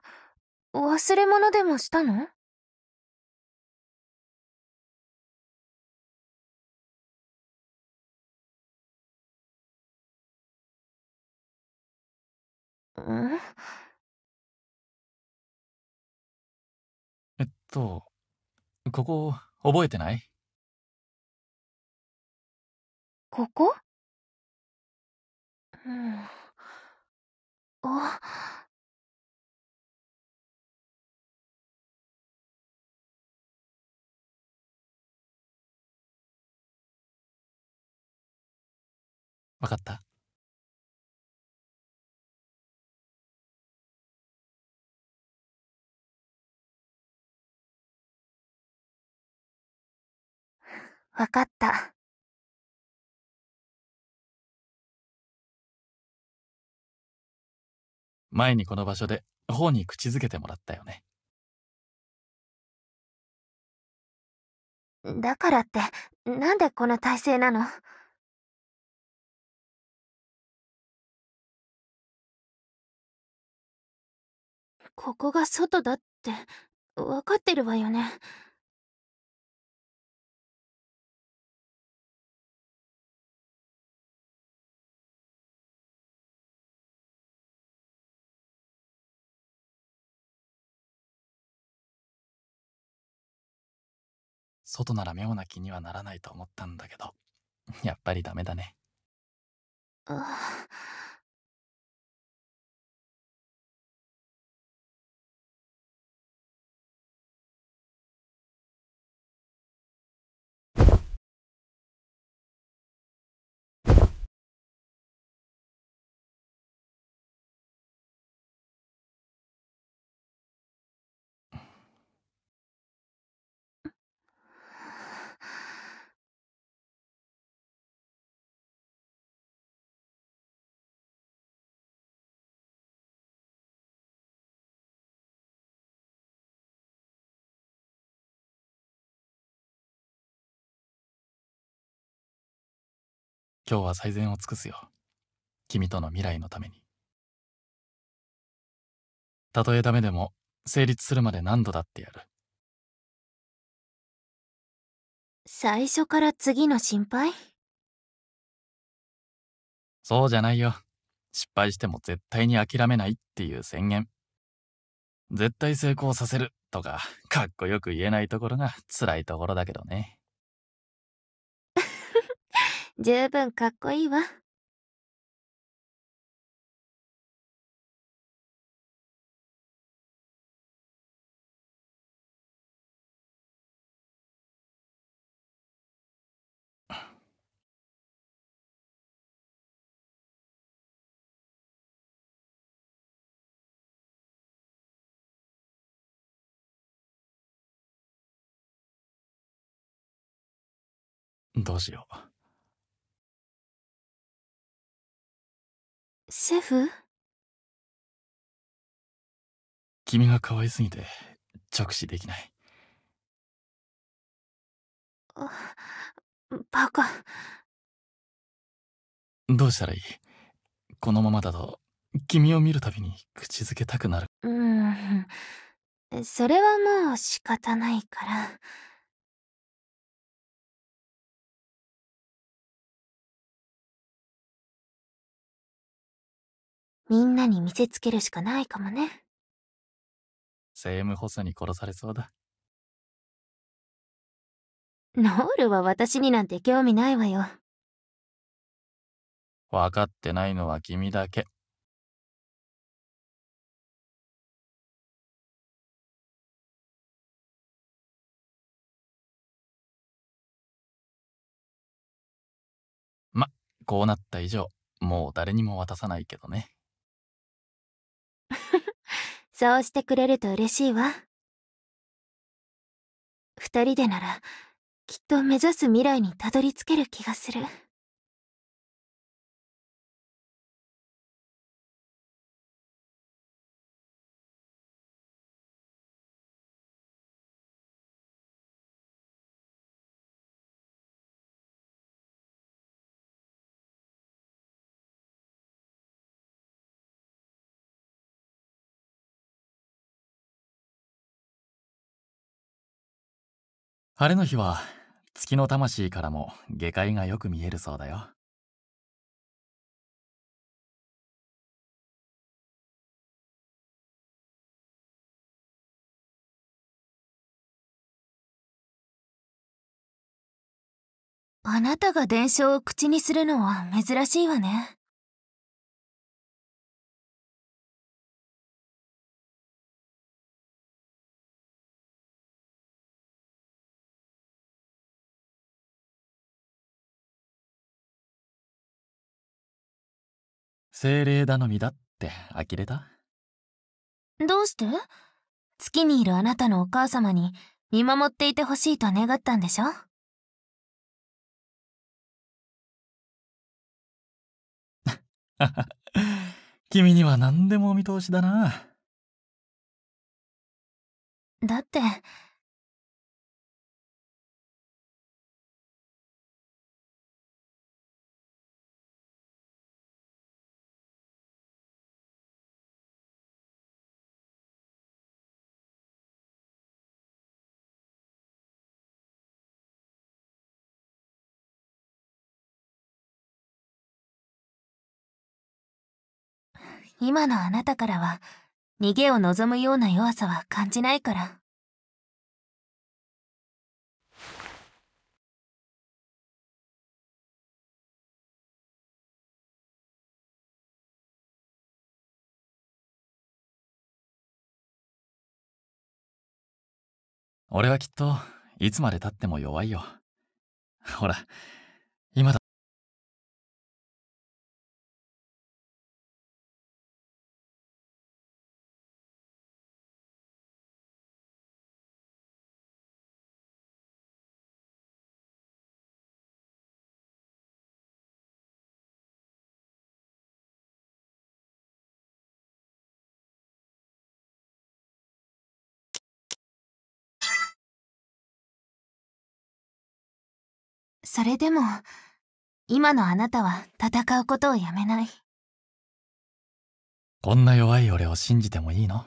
S1: 忘れ物でもしたのうんえっと、ここ、覚えてないここうん。お。わかったわかった。前にこの場所で頬に口づけてもらったよね。だからって、なんでこの体勢なのここが外だって、わかってるわよね。外なら妙な気にはならないと思ったんだけどやっぱりダメだね。ああ今日は最善を尽くすよ。君との未来のために。たとえダメでも、成立するまで何度だってやる。最初から次の心配
S3: そうじゃないよ。失敗しても絶対に諦めないっていう宣言。絶対成功させるとか、かっこよく言えないところが辛いところだけどね。
S1: 十分かっこいいわ。どうしよう。シェフ君が可愛すぎて直視できないバカ
S3: どうしたらいいこのままだと君を見るたびに口づけたくなるうん
S1: それはもう仕方ないから。みんなに見せつけるしかないかもね。セ務ム補佐に殺されそうだ。ノールは私になんて興味ないわよ。分かってないのは君だけ。
S3: ま、こうなった以上、もう誰にも渡さないけどね。
S4: そうしてくれると嬉しいわ。
S1: 二人でなら、きっと目指す未来にたどり着ける気がする。晴れの日は月の魂からも下界がよく見えるそうだよ。あなたが伝承を口にするのは珍しいわね。精
S3: 霊頼みだって呆れた
S1: どうして月にいるあなたのお母様に見守っていてほしいと願ったんでしょは 君には何でもお見通しだな。だって、今のあなたからは逃げを望むような弱さは感じないから。俺はきっといつまでたっても弱いよ。ほら、それでも、今のあなたは戦うことをやめない。
S3: こんな弱い俺を信じてもいいの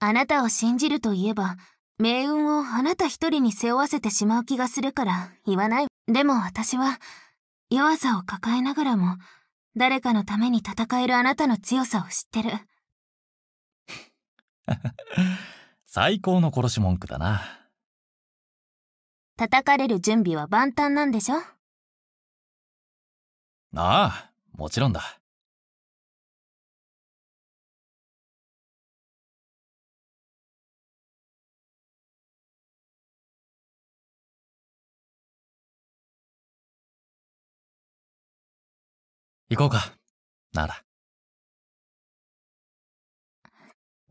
S4: あなたを信じるといえば、命運をあなた一人に背負わせてしまう気がするから言わない。でも私は、弱さを抱えながらも、誰かのために戦えるあなたの強さを知ってる。
S3: 最高の殺し文句だな。
S4: 叩かれる準
S1: 備は万端なんでしょあ
S3: あ、もちろんだ。
S1: 行こうか、なら。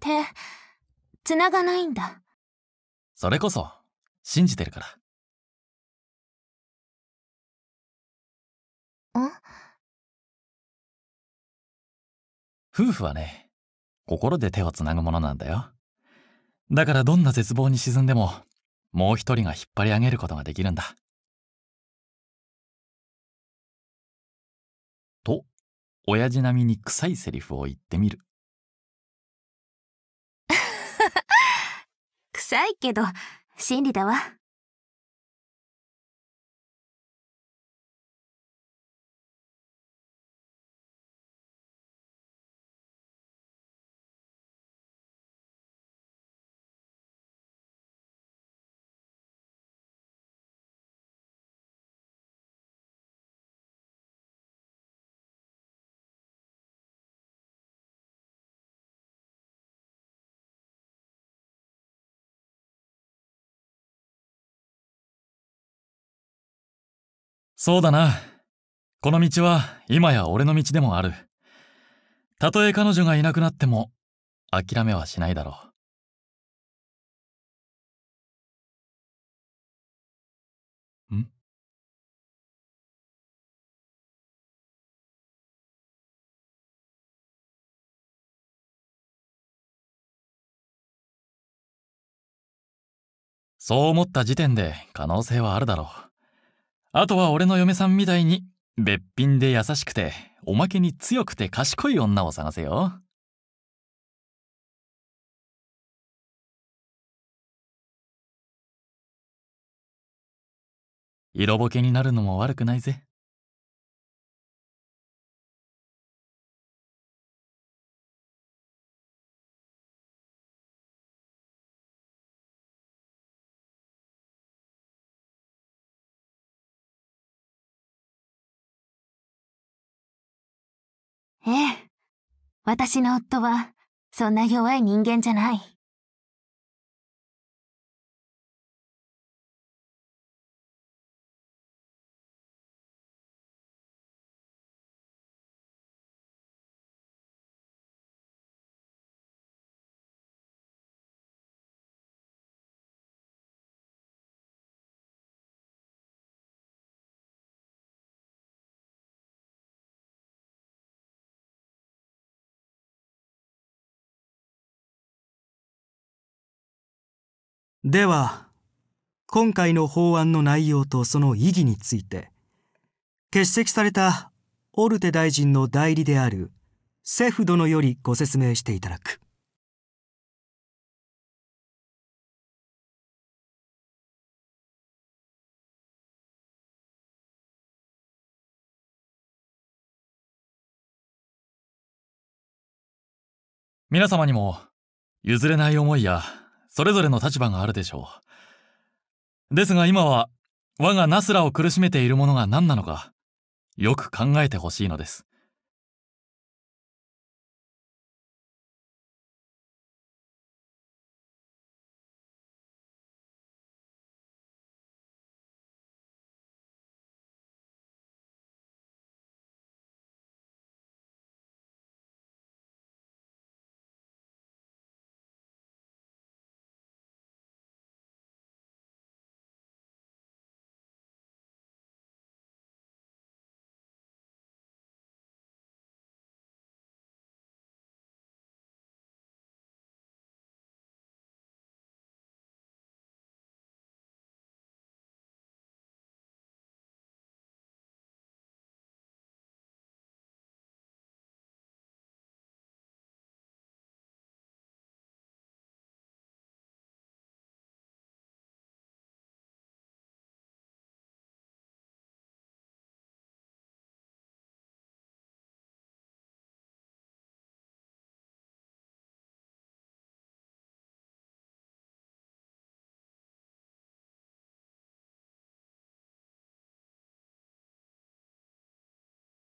S1: 手、繋がないんだ。それこそ、信じてるから。
S3: 夫婦はね心で手をつなぐものなんだよだからどんな絶望に沈んでももう一人が引っ張り上げることができるんだと親父並みに臭いセリフを言ってみる
S1: 臭いけど真理だわ。
S3: そうだな。この道は今や俺の道でもある。たとえ彼女がいなくなっても諦めはしないだろう。んそう思った時点で可能性はあるだろう。あとは俺の嫁さんみたいに、べっぴんで優しくて、おまけに強くて賢い女を探せよ。
S1: 色ぼけになるのも悪くないぜ。私の夫は、そんな弱い人間じゃない。
S2: では、今回の法案の内容とその意義について、欠席されたオルテ大臣の代理であるセフ殿よりご説明していただく。
S1: 皆様にも譲れない思い
S3: やそれぞれの立場があるでしょうですが今は我がナスラを苦しめているものが何なのかよく考えてほしいのです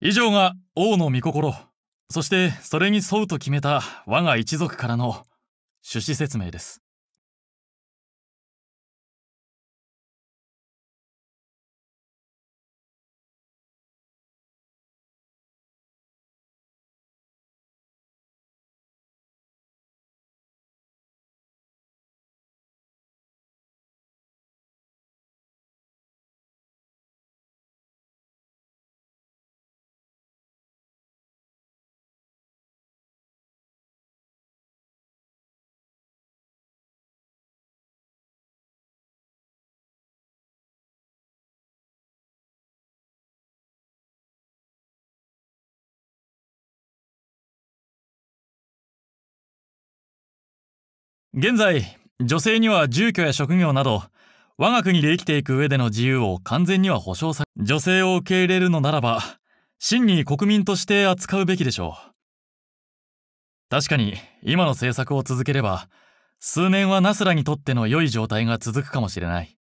S3: 以上が王の御心そしてそれに沿うと決めた我が一族からの趣旨説明
S1: です現
S3: 在、女性には住居や職業など、我が国で生きていく上での自由を完全には保障され、女性を受け入れるのならば、真に国民として扱うべきでしょう。確かに、今の政策を続ければ、数年はナスラにとっての良い状態が続くかもしれない。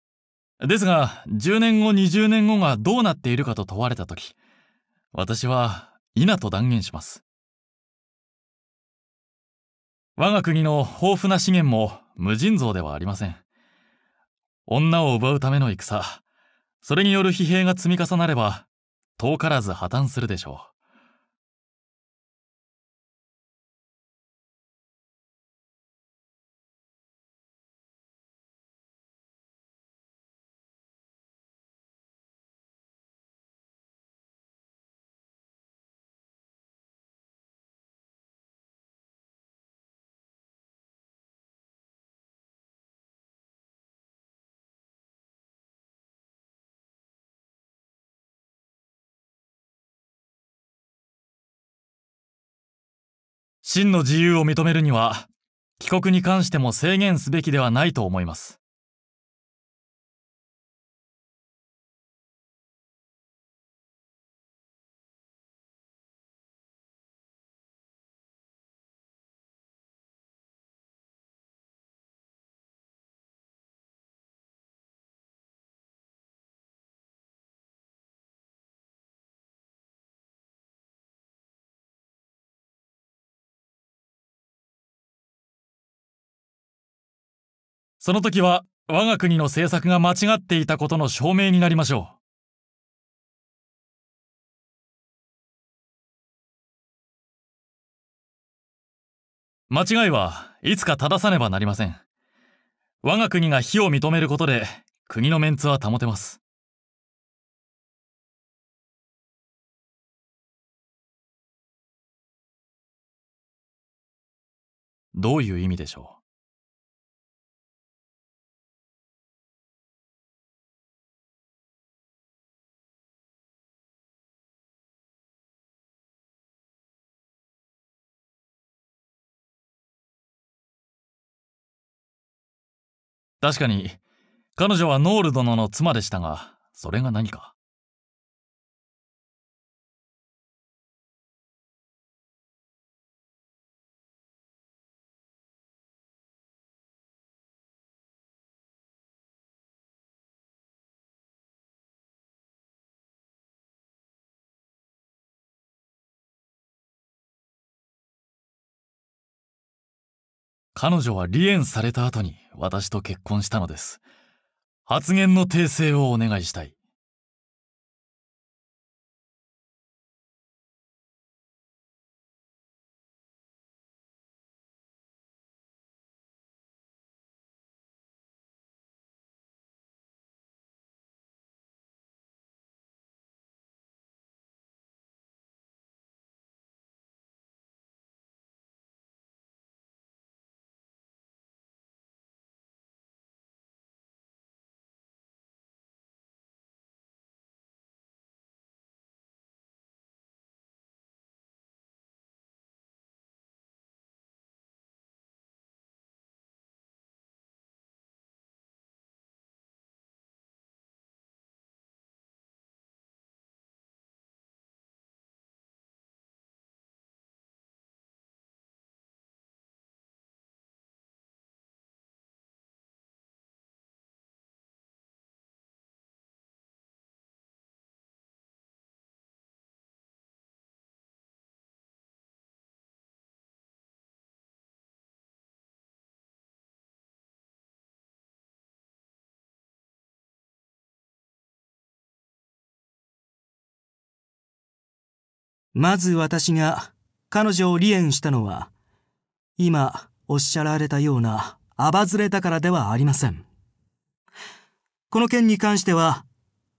S3: ですが、10年後、20年後がどうなっているかと問われた時私は、否と断言します。我が国の豊富な資源も無尽蔵ではありません。女を奪うための戦、それによる疲弊が積み重なれば、遠からず破綻するでしょう。
S1: 真の自由を認めるには帰国に関しても制限すべきではないと思いますその時は我が国の政策が間違っていたことの証明になりましょ
S3: う。間違いはいつか正さねばなりません。我が国が非を認めることで国のメンツは保てます。
S1: どういう意味でしょう確かに、彼女はノール殿の妻でしたが、それが何か。彼女は離縁された後に私と結婚したのです。発言の訂正をお願いしたい。
S2: まず私が彼女を離縁したのは、今おっしゃられたようなあばずれだからではありません。この件に関しては、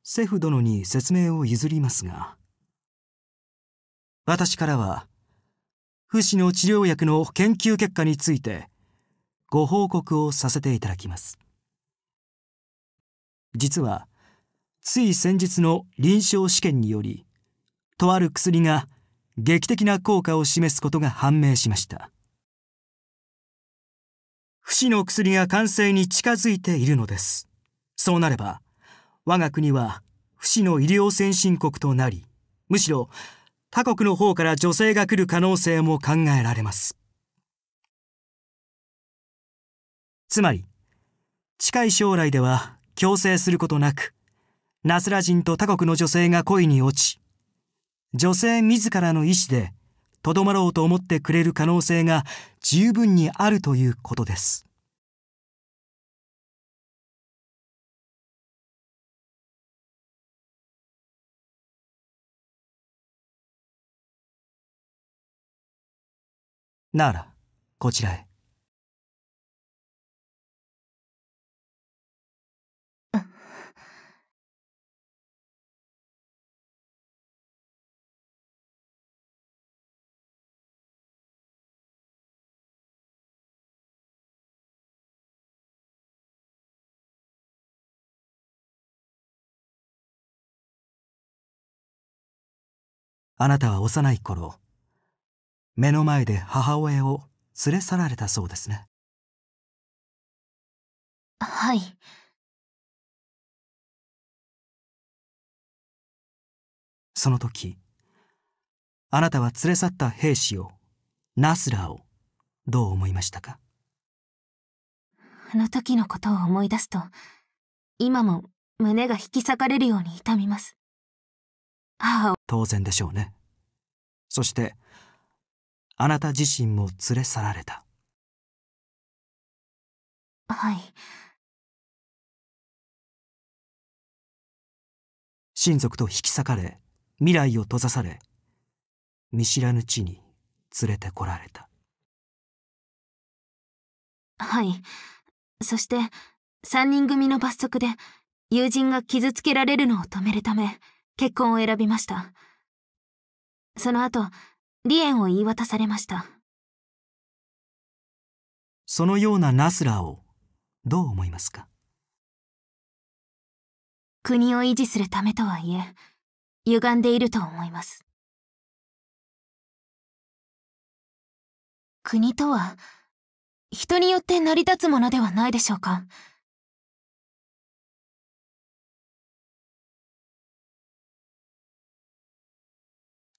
S2: セフ殿に説明を譲りますが、私からは、不死の治療薬の研究結果について、ご報告をさせていただきます。実は、つい先日の臨床試験により、とある薬が劇的な効果を示すことが判明しました。不死の薬が完成に近づいているのです。そうなれば、我が国は不死の医療先進国となり、むしろ他国の方から女性が来る可能性も考えられます。つまり、近い将来では強制することなく、ナスラ人と他国の女性が恋に落ち、女性自らの意思でとどまろうと思ってくれる可能性が十分にあるということです。
S1: なら、こちらへ。あなたは幼い頃、目の前で母親を連れ去られたそうですね。はい。その時、あなたは連れ去った
S2: 兵士を、ナスラーを、どう思いましたか
S4: あの時のことを思い出すと、今も胸が引き裂かれるように
S5: 痛みます。
S2: ああ当然でしょうねそして
S1: あなた自身も連れ去られたはい
S2: 親族と引き裂かれ未来を閉ざされ見知らぬ地に連れてこられた
S1: はい
S4: そして3人組の罰則で友人が傷つけられるのを止めるため結婚を選びました。その後、離縁
S1: を言い渡されました。
S2: そのようなナスラー
S1: をどう思いますか国を維持するためとはいえ、歪んでいると思います。国とは、人によって成り立つものではないでしょうか。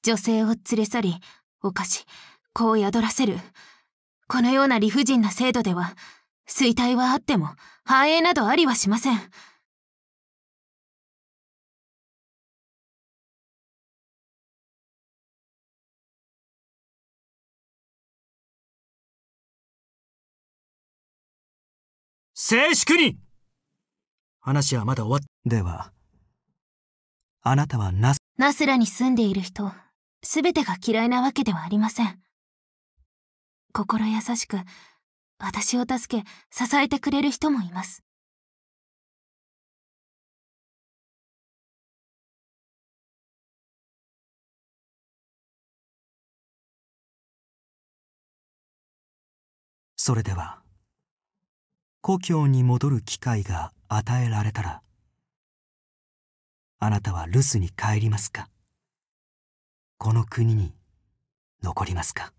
S1: 女性を連れ去り、犯
S4: し、子を宿らせる。このような理不尽な制度では、衰
S1: 退はあっても、繁栄などありはしません。
S2: 静粛に話はまだ終わっではあなたはナス
S4: ナスラに住んでいる人べてが嫌いなわけではあり
S1: ません。心優しく、私を助け、支えてくれる人もいます。それでは
S2: 故郷に戻る機会が与えられたらあなたは留守に帰りますかこの国に
S1: 残りますか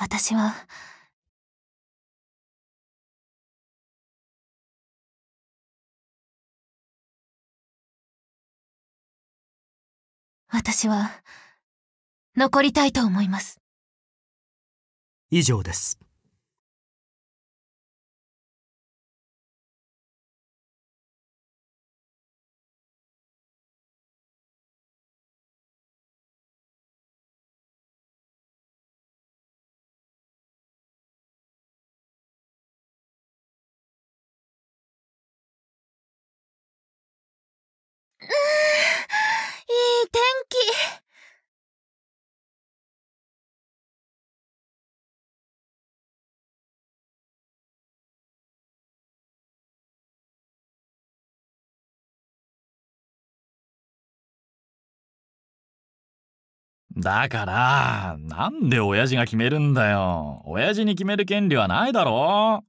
S1: 私は。私は、残りたいと思います。以上です。だから、なんで親父が決めるんだよ。親父に決める権利はないだろ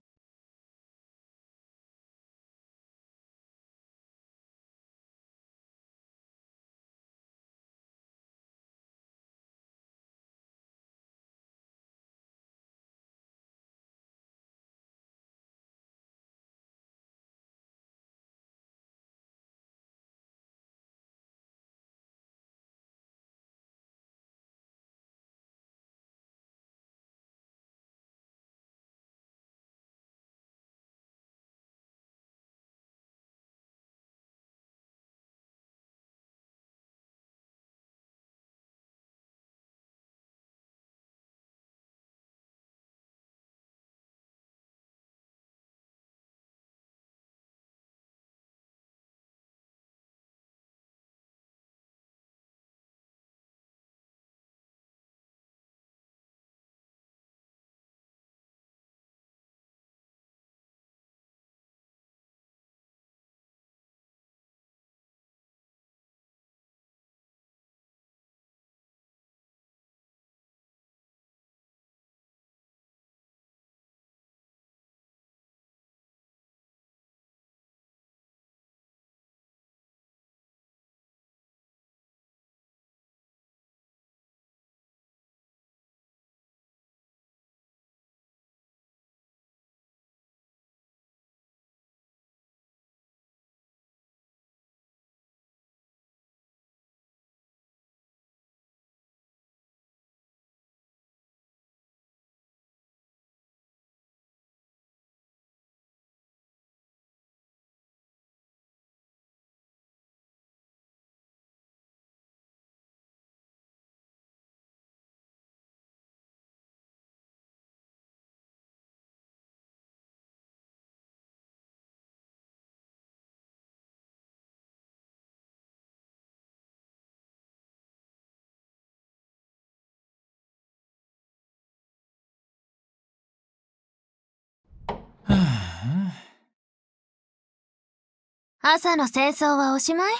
S1: 朝の清掃はおしまい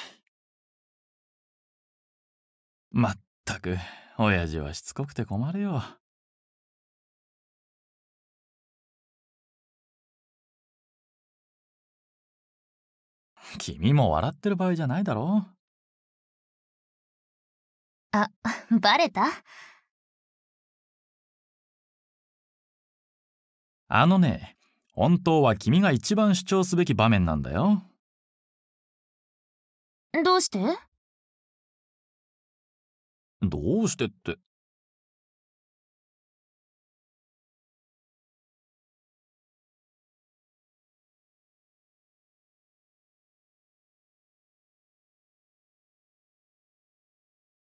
S1: まったく親父はしつこくて困るよ。君も笑ってる場合じゃないだろあ、バレたあのね、本当は君が一番主張すべき場面なんだよどうしてどうしてって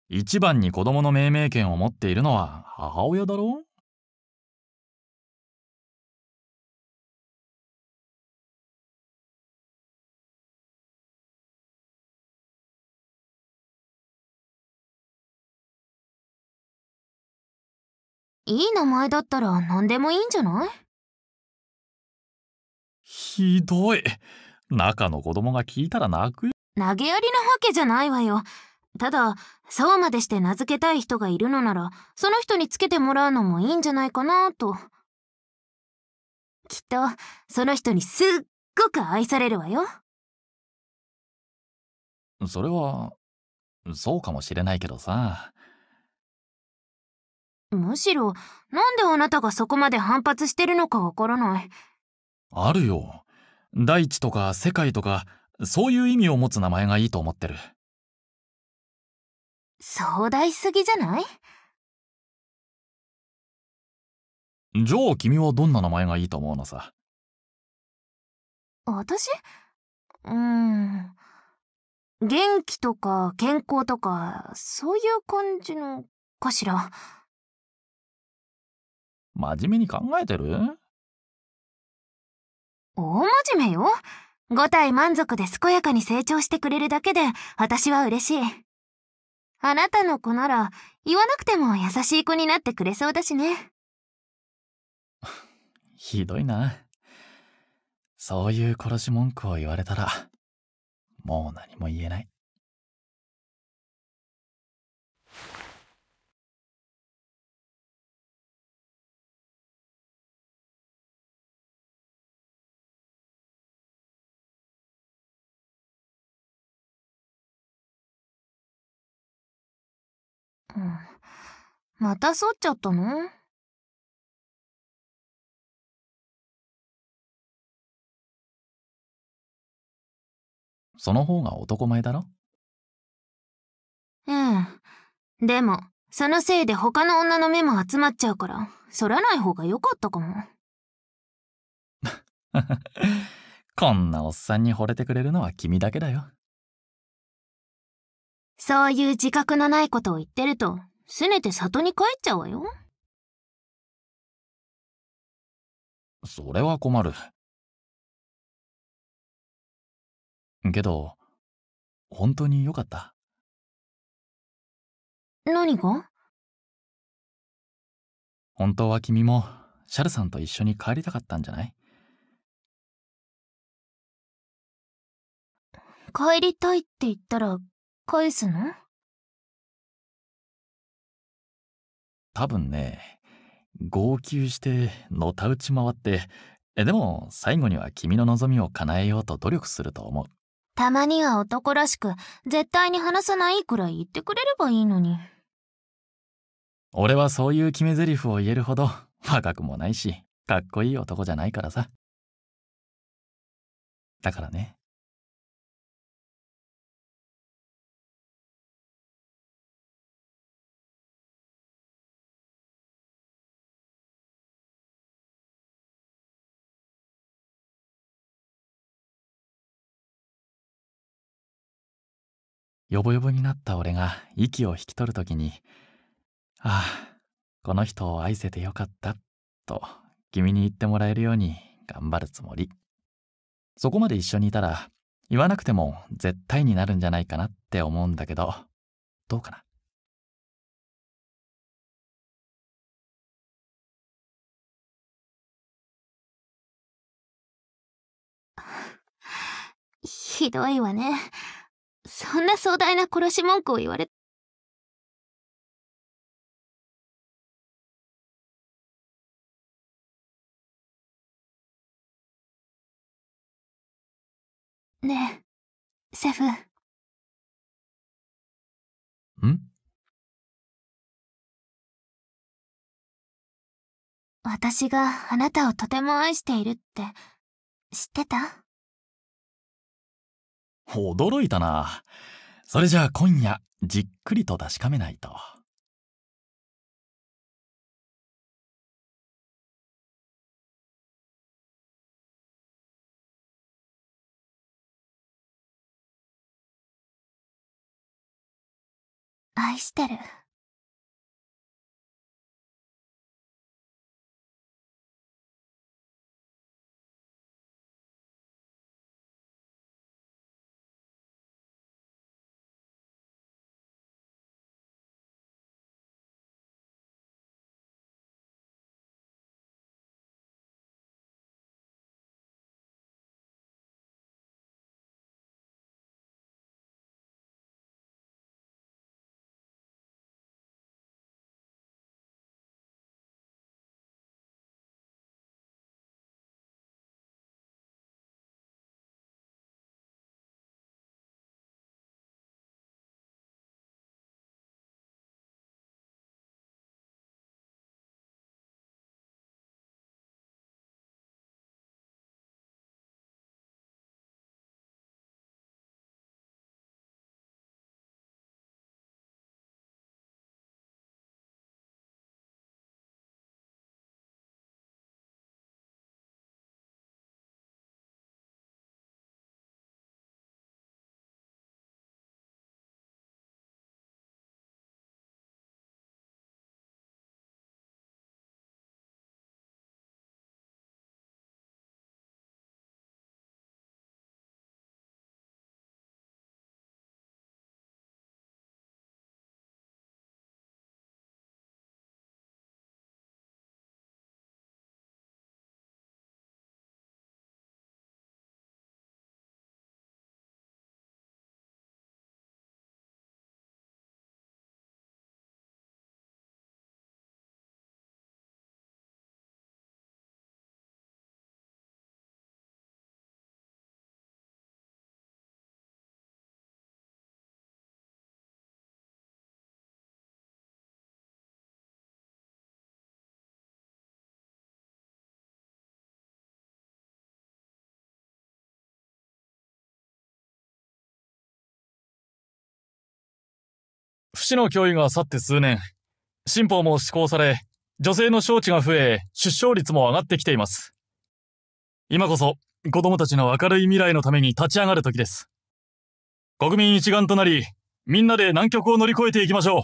S1: 一番に子供の命名権を持っているのは母親だろういい名前だったら何でもいいんじゃない
S3: ひどい。中の子供が聞いたら泣くよ。
S4: 投げやりなわけじゃないわよ。ただ、そうまでして名付けたい人がいるのなら、その人につけてもらうの
S1: もいいんじゃないかなと。きっと、その人にすっごく愛されるわよ。それは、
S3: そうかもしれないけどさ。
S1: むしろ、
S4: なんであなたがそこまで反発してるのかわからない。
S3: あるよ。大地とか世界とか、そういう意味を持つ名前がいいと思ってる。
S1: 壮大すぎじゃない
S3: じゃあ君はどんな名前がいいと思うのさ。
S1: 私うーん。元気とか健康とか、そういう感じのかしら。真
S3: 面目に考えてる
S1: 大
S4: 真面目よ。5体満足で健やかに成長してくれるだけで、私は嬉しい。あなたの子なら、言わなくても優しい子になってくれそうだし
S5: ね。
S3: ひどいな。そういう殺し文句を言われたら、もう何も言えない。
S1: また剃っちゃったのその方が男前だろうん。でも、そのせいで他の女の目も集まっちゃうから、剃らない方が良かったかも。
S3: こんなおっさんに惚れてくれるのは君だけだよ。
S1: そういう自覚のないことを言ってると、すねて里に帰っちゃうわよ。それは困る。けど、本当によかった。何が
S3: 本当は君もシャルさんと一緒に帰りたかったんじゃない
S1: 帰りたいって言ったら返すの
S3: 多分ね号泣してのたうち回ってでも最後には君の望みを叶えようと努力すると思う
S4: たまには男らしく絶対に話さないくらい言ってくれればいいのに
S3: 俺はそういう決め台詞を言えるほど若くもないしかっこいい男じゃないからさ
S1: だからねよぼよぼに
S3: なった俺が息を引き取る時に「ああこの人を愛せてよかった」と君に言ってもらえるように頑張るつもりそこまで一緒にいたら言わなくても絶対になるんじゃないかなって思うんだけ
S1: どどうかなひどいわね。そんな壮大な殺し文句を言われねえセフん私があなたをとても愛しているって知ってた驚いたな。それじゃあ今夜、じっくりと確かめないと。愛してる。
S3: 死の脅威が去って数年、新法も施行され、女性の招致が増え、出生率も上がってきています。今こそ、子供たちの明るい未来のために立ち上がる時です。国民一丸となり、みんなで難局を乗り越えていきましょ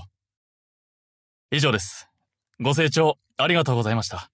S3: う。以上です。ご清聴あり
S1: がとうございました。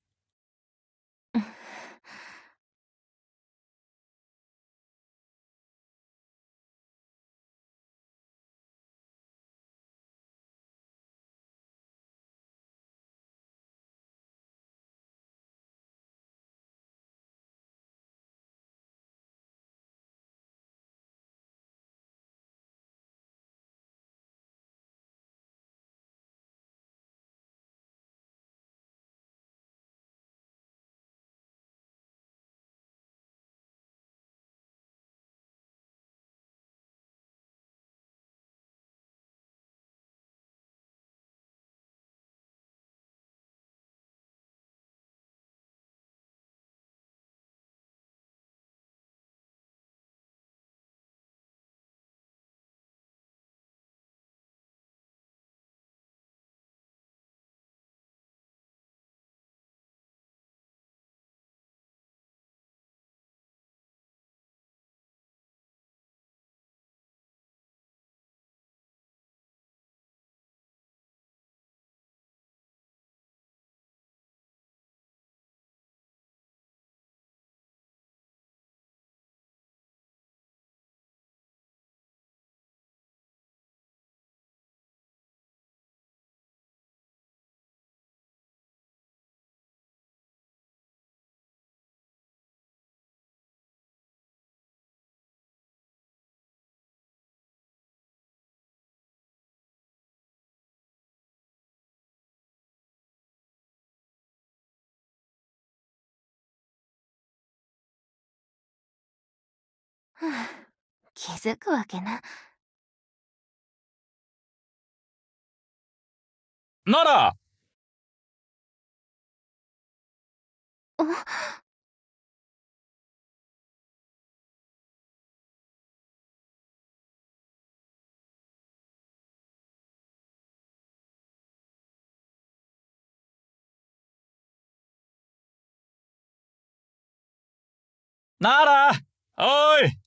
S1: 気づくわけな。ならならおい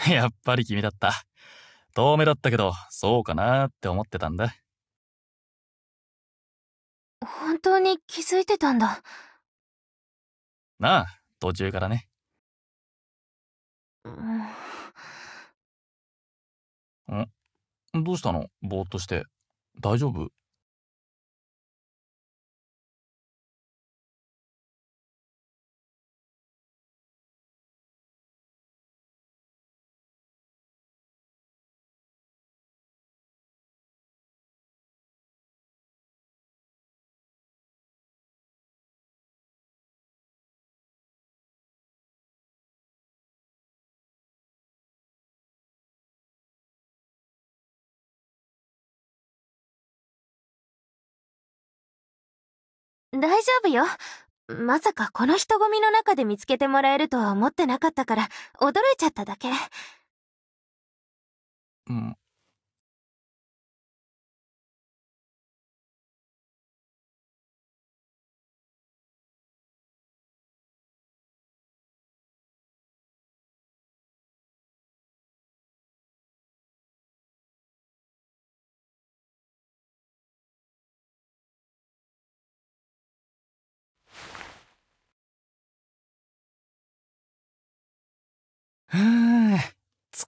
S3: やっぱり君だった。遠目だったけど、そうかなって思ってたんだ。
S1: 本当に気づいてたんだ。なあ、途中からね。うん、どうしたのぼーっとして。大丈夫大丈夫よ。まさかこの人混みの中で見つけてもらえるとは思ってなかったから、驚いちゃっただけ。うん、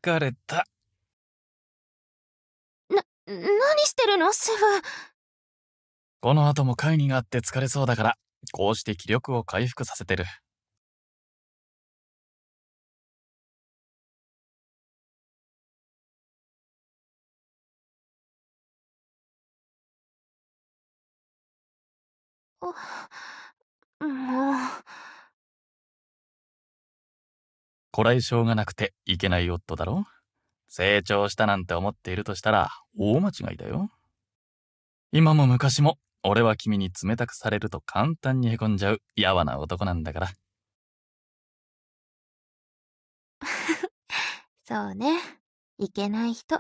S3: 疲れた。
S1: な、何してるのセフ。
S3: この後も会議があって疲れそうだから、こうして気力を回復させてる。
S1: あ。
S3: こらえ性がなくていけない夫だろ成長したなんて思っているとしたら大間違いだよ。今も昔も俺は君に冷たくされると簡単にへこんじゃうやわな男なんだから。
S1: そうね。いけない人。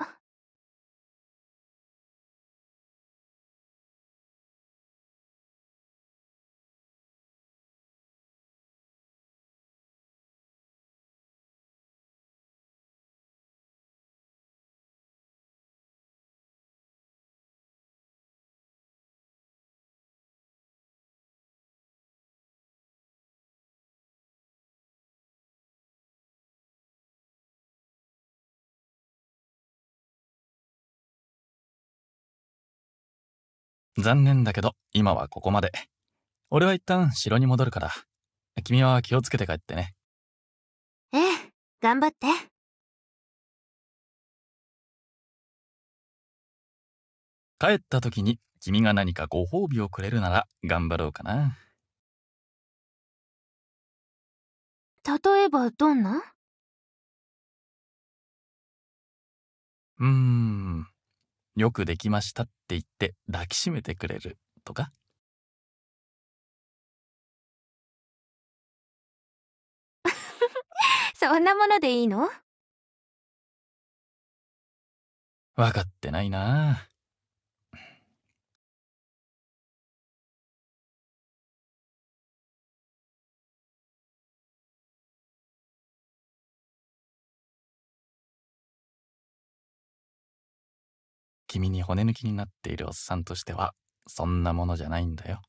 S3: 残念だけど、今はここまで。俺は一旦城に戻るから。君は気をつけて帰ってね。
S1: ええ、頑張って。帰った時に君が何かご褒美をくれるなら頑張ろうかな。例えばどんなうーん、よくできましたって。って言って抱きしめてくれるとか そんなものでいいの分かってないな君に骨抜きになっているおっさんとしては、そんなものじゃないんだよ。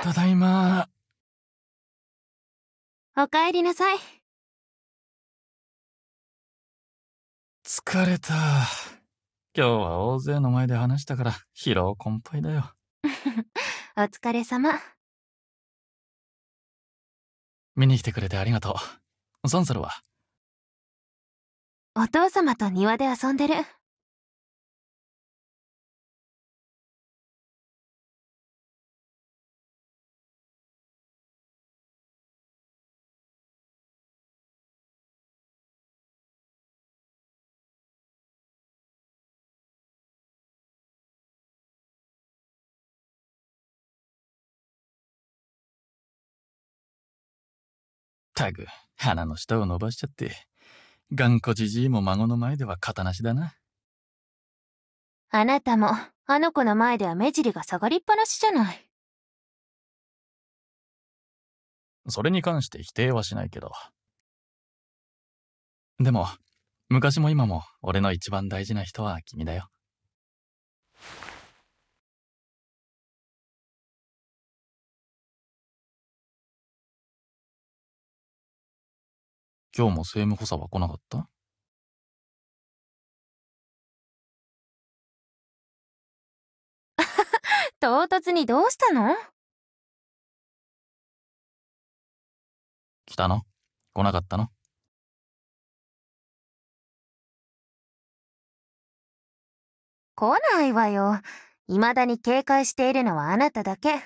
S1: ただいまおかえりなさい
S3: 疲れた今日は大勢の前で話したから疲労困憊だよ
S1: お疲れ様見に来てくれてありがとうサンサルはお父様と庭で遊んでる
S3: ったく、鼻の下を伸ばしちゃって。頑固じじいも孫の前では型なしだな。
S4: あなたも、あの子の前では目尻
S1: が下がりっぱなしじゃない。それに
S3: 関して否定はしないけど。でも、昔も今も俺の一番大事な人は君だよ。
S1: 今日も政務補佐は来なかった 唐突にどうしたの来たの来なかったの来ないわよ。未だに警戒しているのはあなただけ。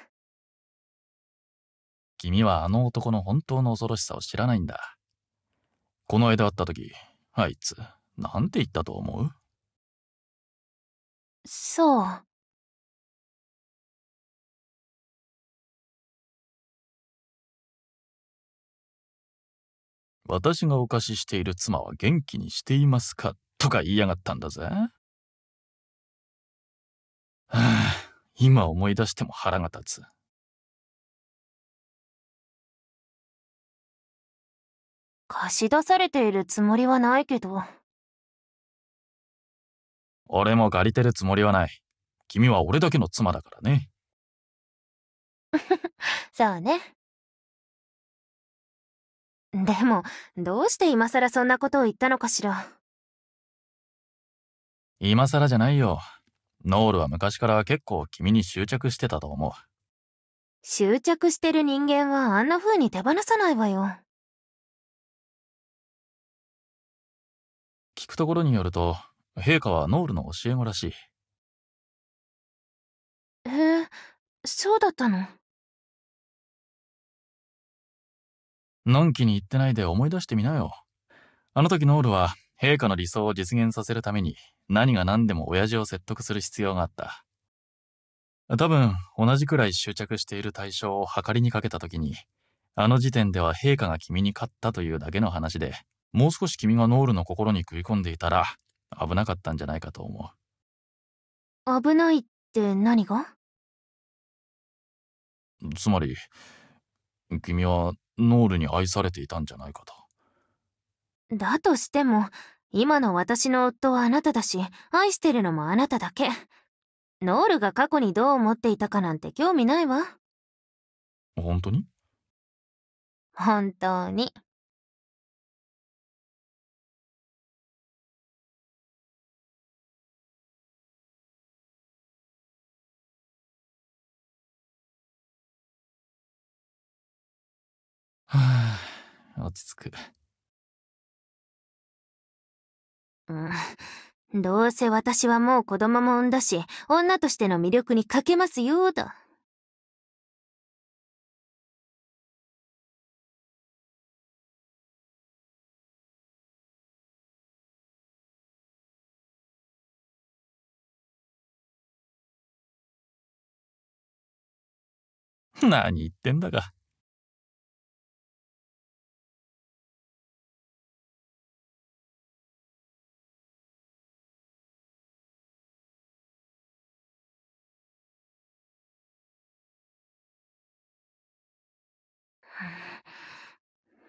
S3: 君はあの男の本当の恐ろしさを知らないんだ。この間会った時あいつなんて言ったと思うそう。私がお貸ししている妻は元気にしていますかとか言いやがったんだぜ。は
S1: あ、今思い出しても腹が立つ。貸し出されているつもりはないけど。
S3: 俺も借りてるつもりはない。君は俺だけの妻だ
S1: からね。そうね。でも、どうして今更そんなことを言ったのかしら。
S3: 今更じゃないよ。ノールは昔から結構君に執着してたと思う。
S1: 執着してる人間はあんな風に手放さないわよ。聞くところによると、陛下はノールの教え子らしい。へえ、そうだったの
S3: のんきに言ってないで思い出してみなよ。あの時ノールは、陛下の理想を実現させるために、何が何でも親父を説得する必要があった。多分、同じくらい執着している対象を計りにかけた時に、あの時点では陛下が君に勝ったというだけの話で、もう少し君がノールの心に食い込んでいたら、危なかったんじゃないかと思
S1: う。危ないって何が
S3: つまり、君はノールに愛されていたんじゃないかと。
S4: だとしても、今の私の夫はあなただし、愛してるのもあなただけ。ノールが過去にどう思
S1: っていたかなんて興味ないわ。本当に本当に。はあ、落ち着く。う
S4: ん。どうせ私はもう子供も産んだし、女としての魅力に欠けま
S1: すよ、と。何言ってんだか。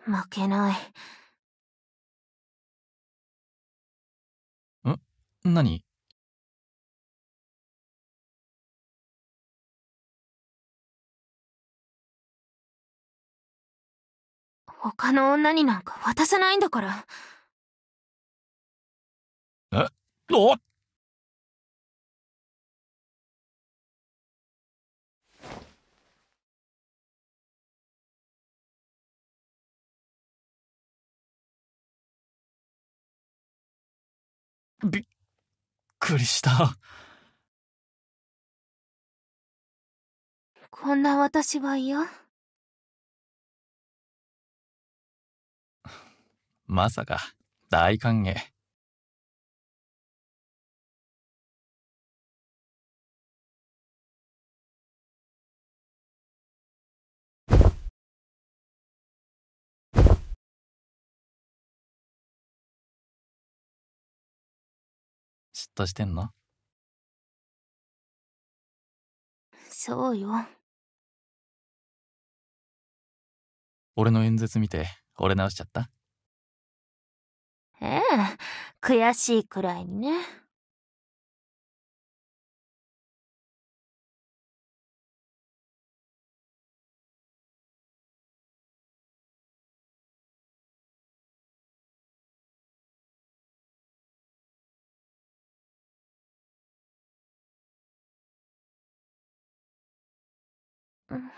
S1: 負けない。ん何他の女になんか渡さないんだから。えおっびっくりした。こんな私は嫌 まさか、大歓迎。としてんのそうよ俺の演説見て俺直しちゃったええ悔しいくらいにね嗯。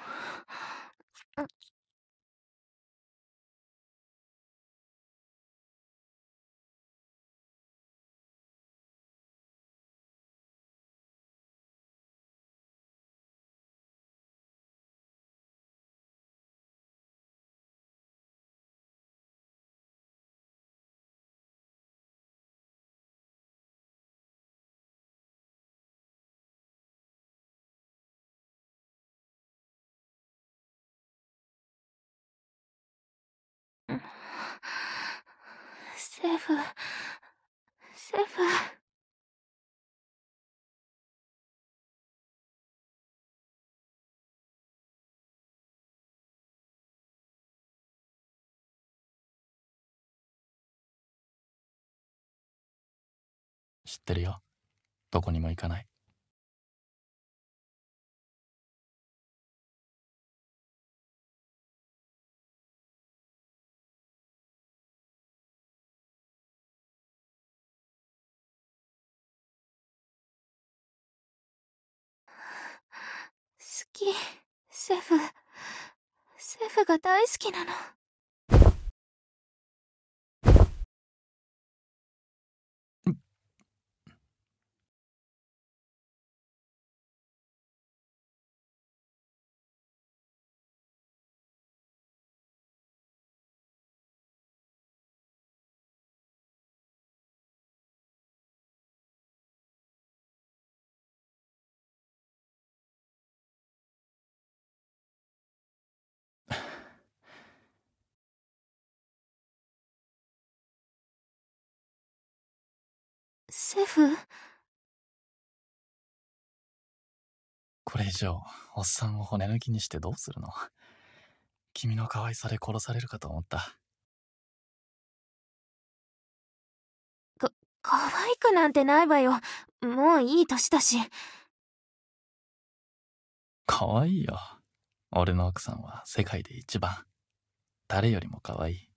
S1: セーフセーフ知ってるよどこにも行かないき、セフ。セフが大好きなの。セフ
S3: これ以上おっさんを骨抜きにしてどうするの君の可愛さで殺されるかと思った
S1: か可愛くなんてないわよもういい年だし
S3: 可愛いよ俺の奥さんは世界で一番
S1: 誰よりも可愛い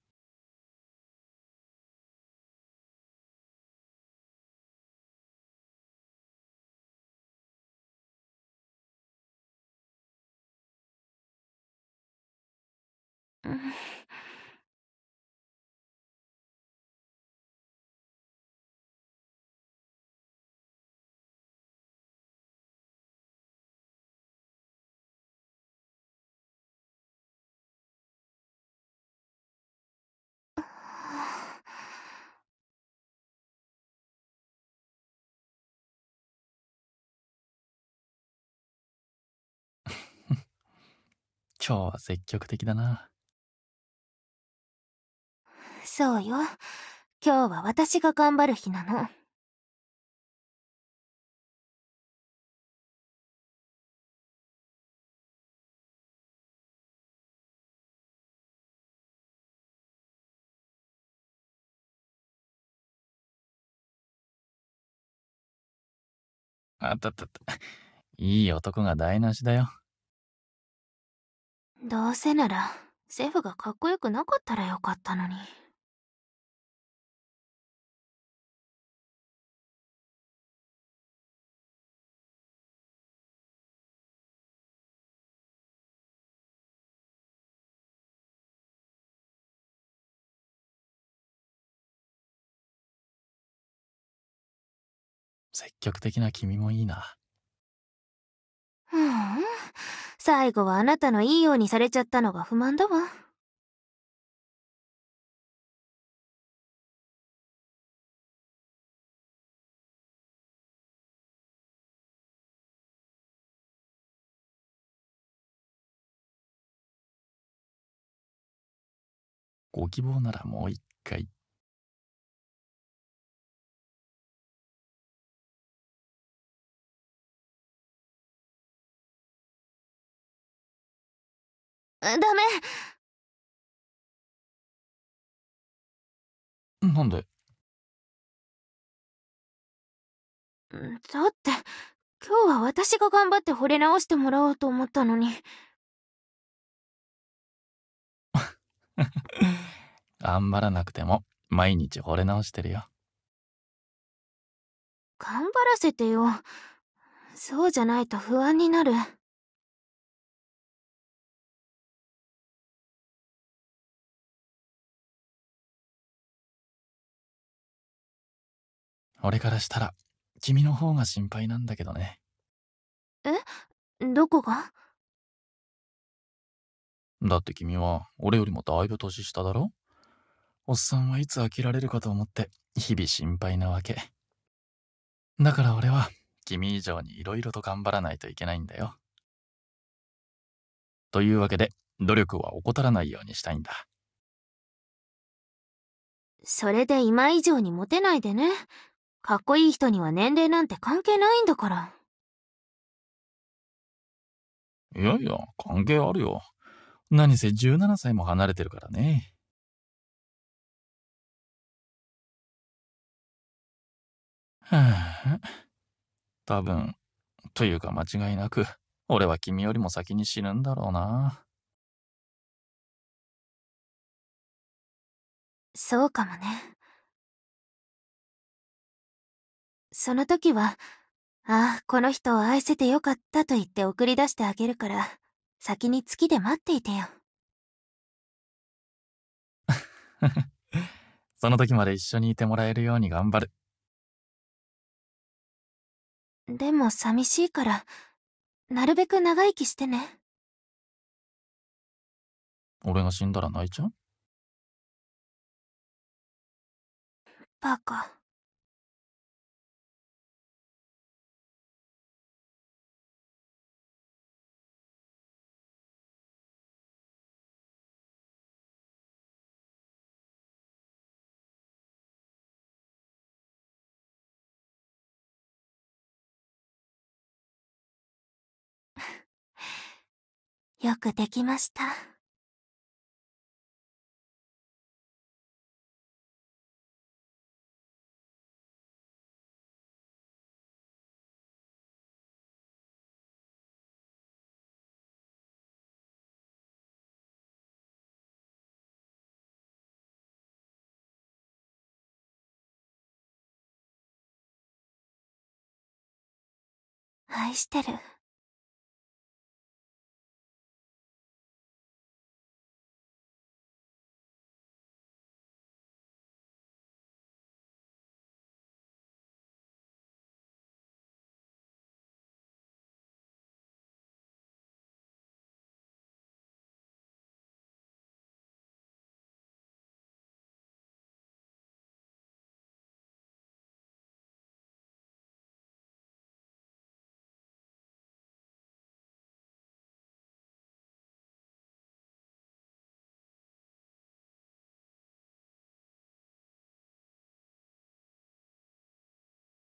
S3: 今日は積極的だな。
S1: そうよ。今日は私が頑張る日なの。あったったった。いい男が台無しだよ。どうせなら、セフがかっこよくなかったらよかったのに。
S3: 積極的な君もいいな。
S1: ふん、最後はあなたのいいようにされちゃったのが不満だわ。ご希望ならもう一回ダメなんでだって今日は私が頑張って惚れ直してもらおうと思ったのに
S3: 頑張らなくても毎日惚れ直してるよ
S1: 頑張らせてよそうじゃないと不安になる。
S3: 俺からしたら、君の方が心配なんだけどね。
S1: え
S4: どこが
S3: だって君は、俺よりもだいぶ年下だろおっさんはいつ飽きられるかと思って、日々心配なわけ。だから俺は、君以上に色々と頑張らないといけないんだよ。というわけで、努力は怠らないようにしたいんだ。
S4: それで今以上にモテないでね。かっこいい人には年齢なんて関係ないんだから。
S3: いやいや、関係あるよ。何せ17歳も離れてるからね。はあ、多分、というか間違いなく、俺は君よりも先に死ぬんだろうな。
S1: そうかもね。その時は、ああ、この人を愛せてよかったと言って
S4: 送り出してあげるから、先に月で待っていてよ。
S3: その時まで一緒にいてもらえるように頑張
S1: る。でも寂しいから、なるべく長生きしてね。俺が死んだら泣いちゃうバカ。よくできました。愛してる。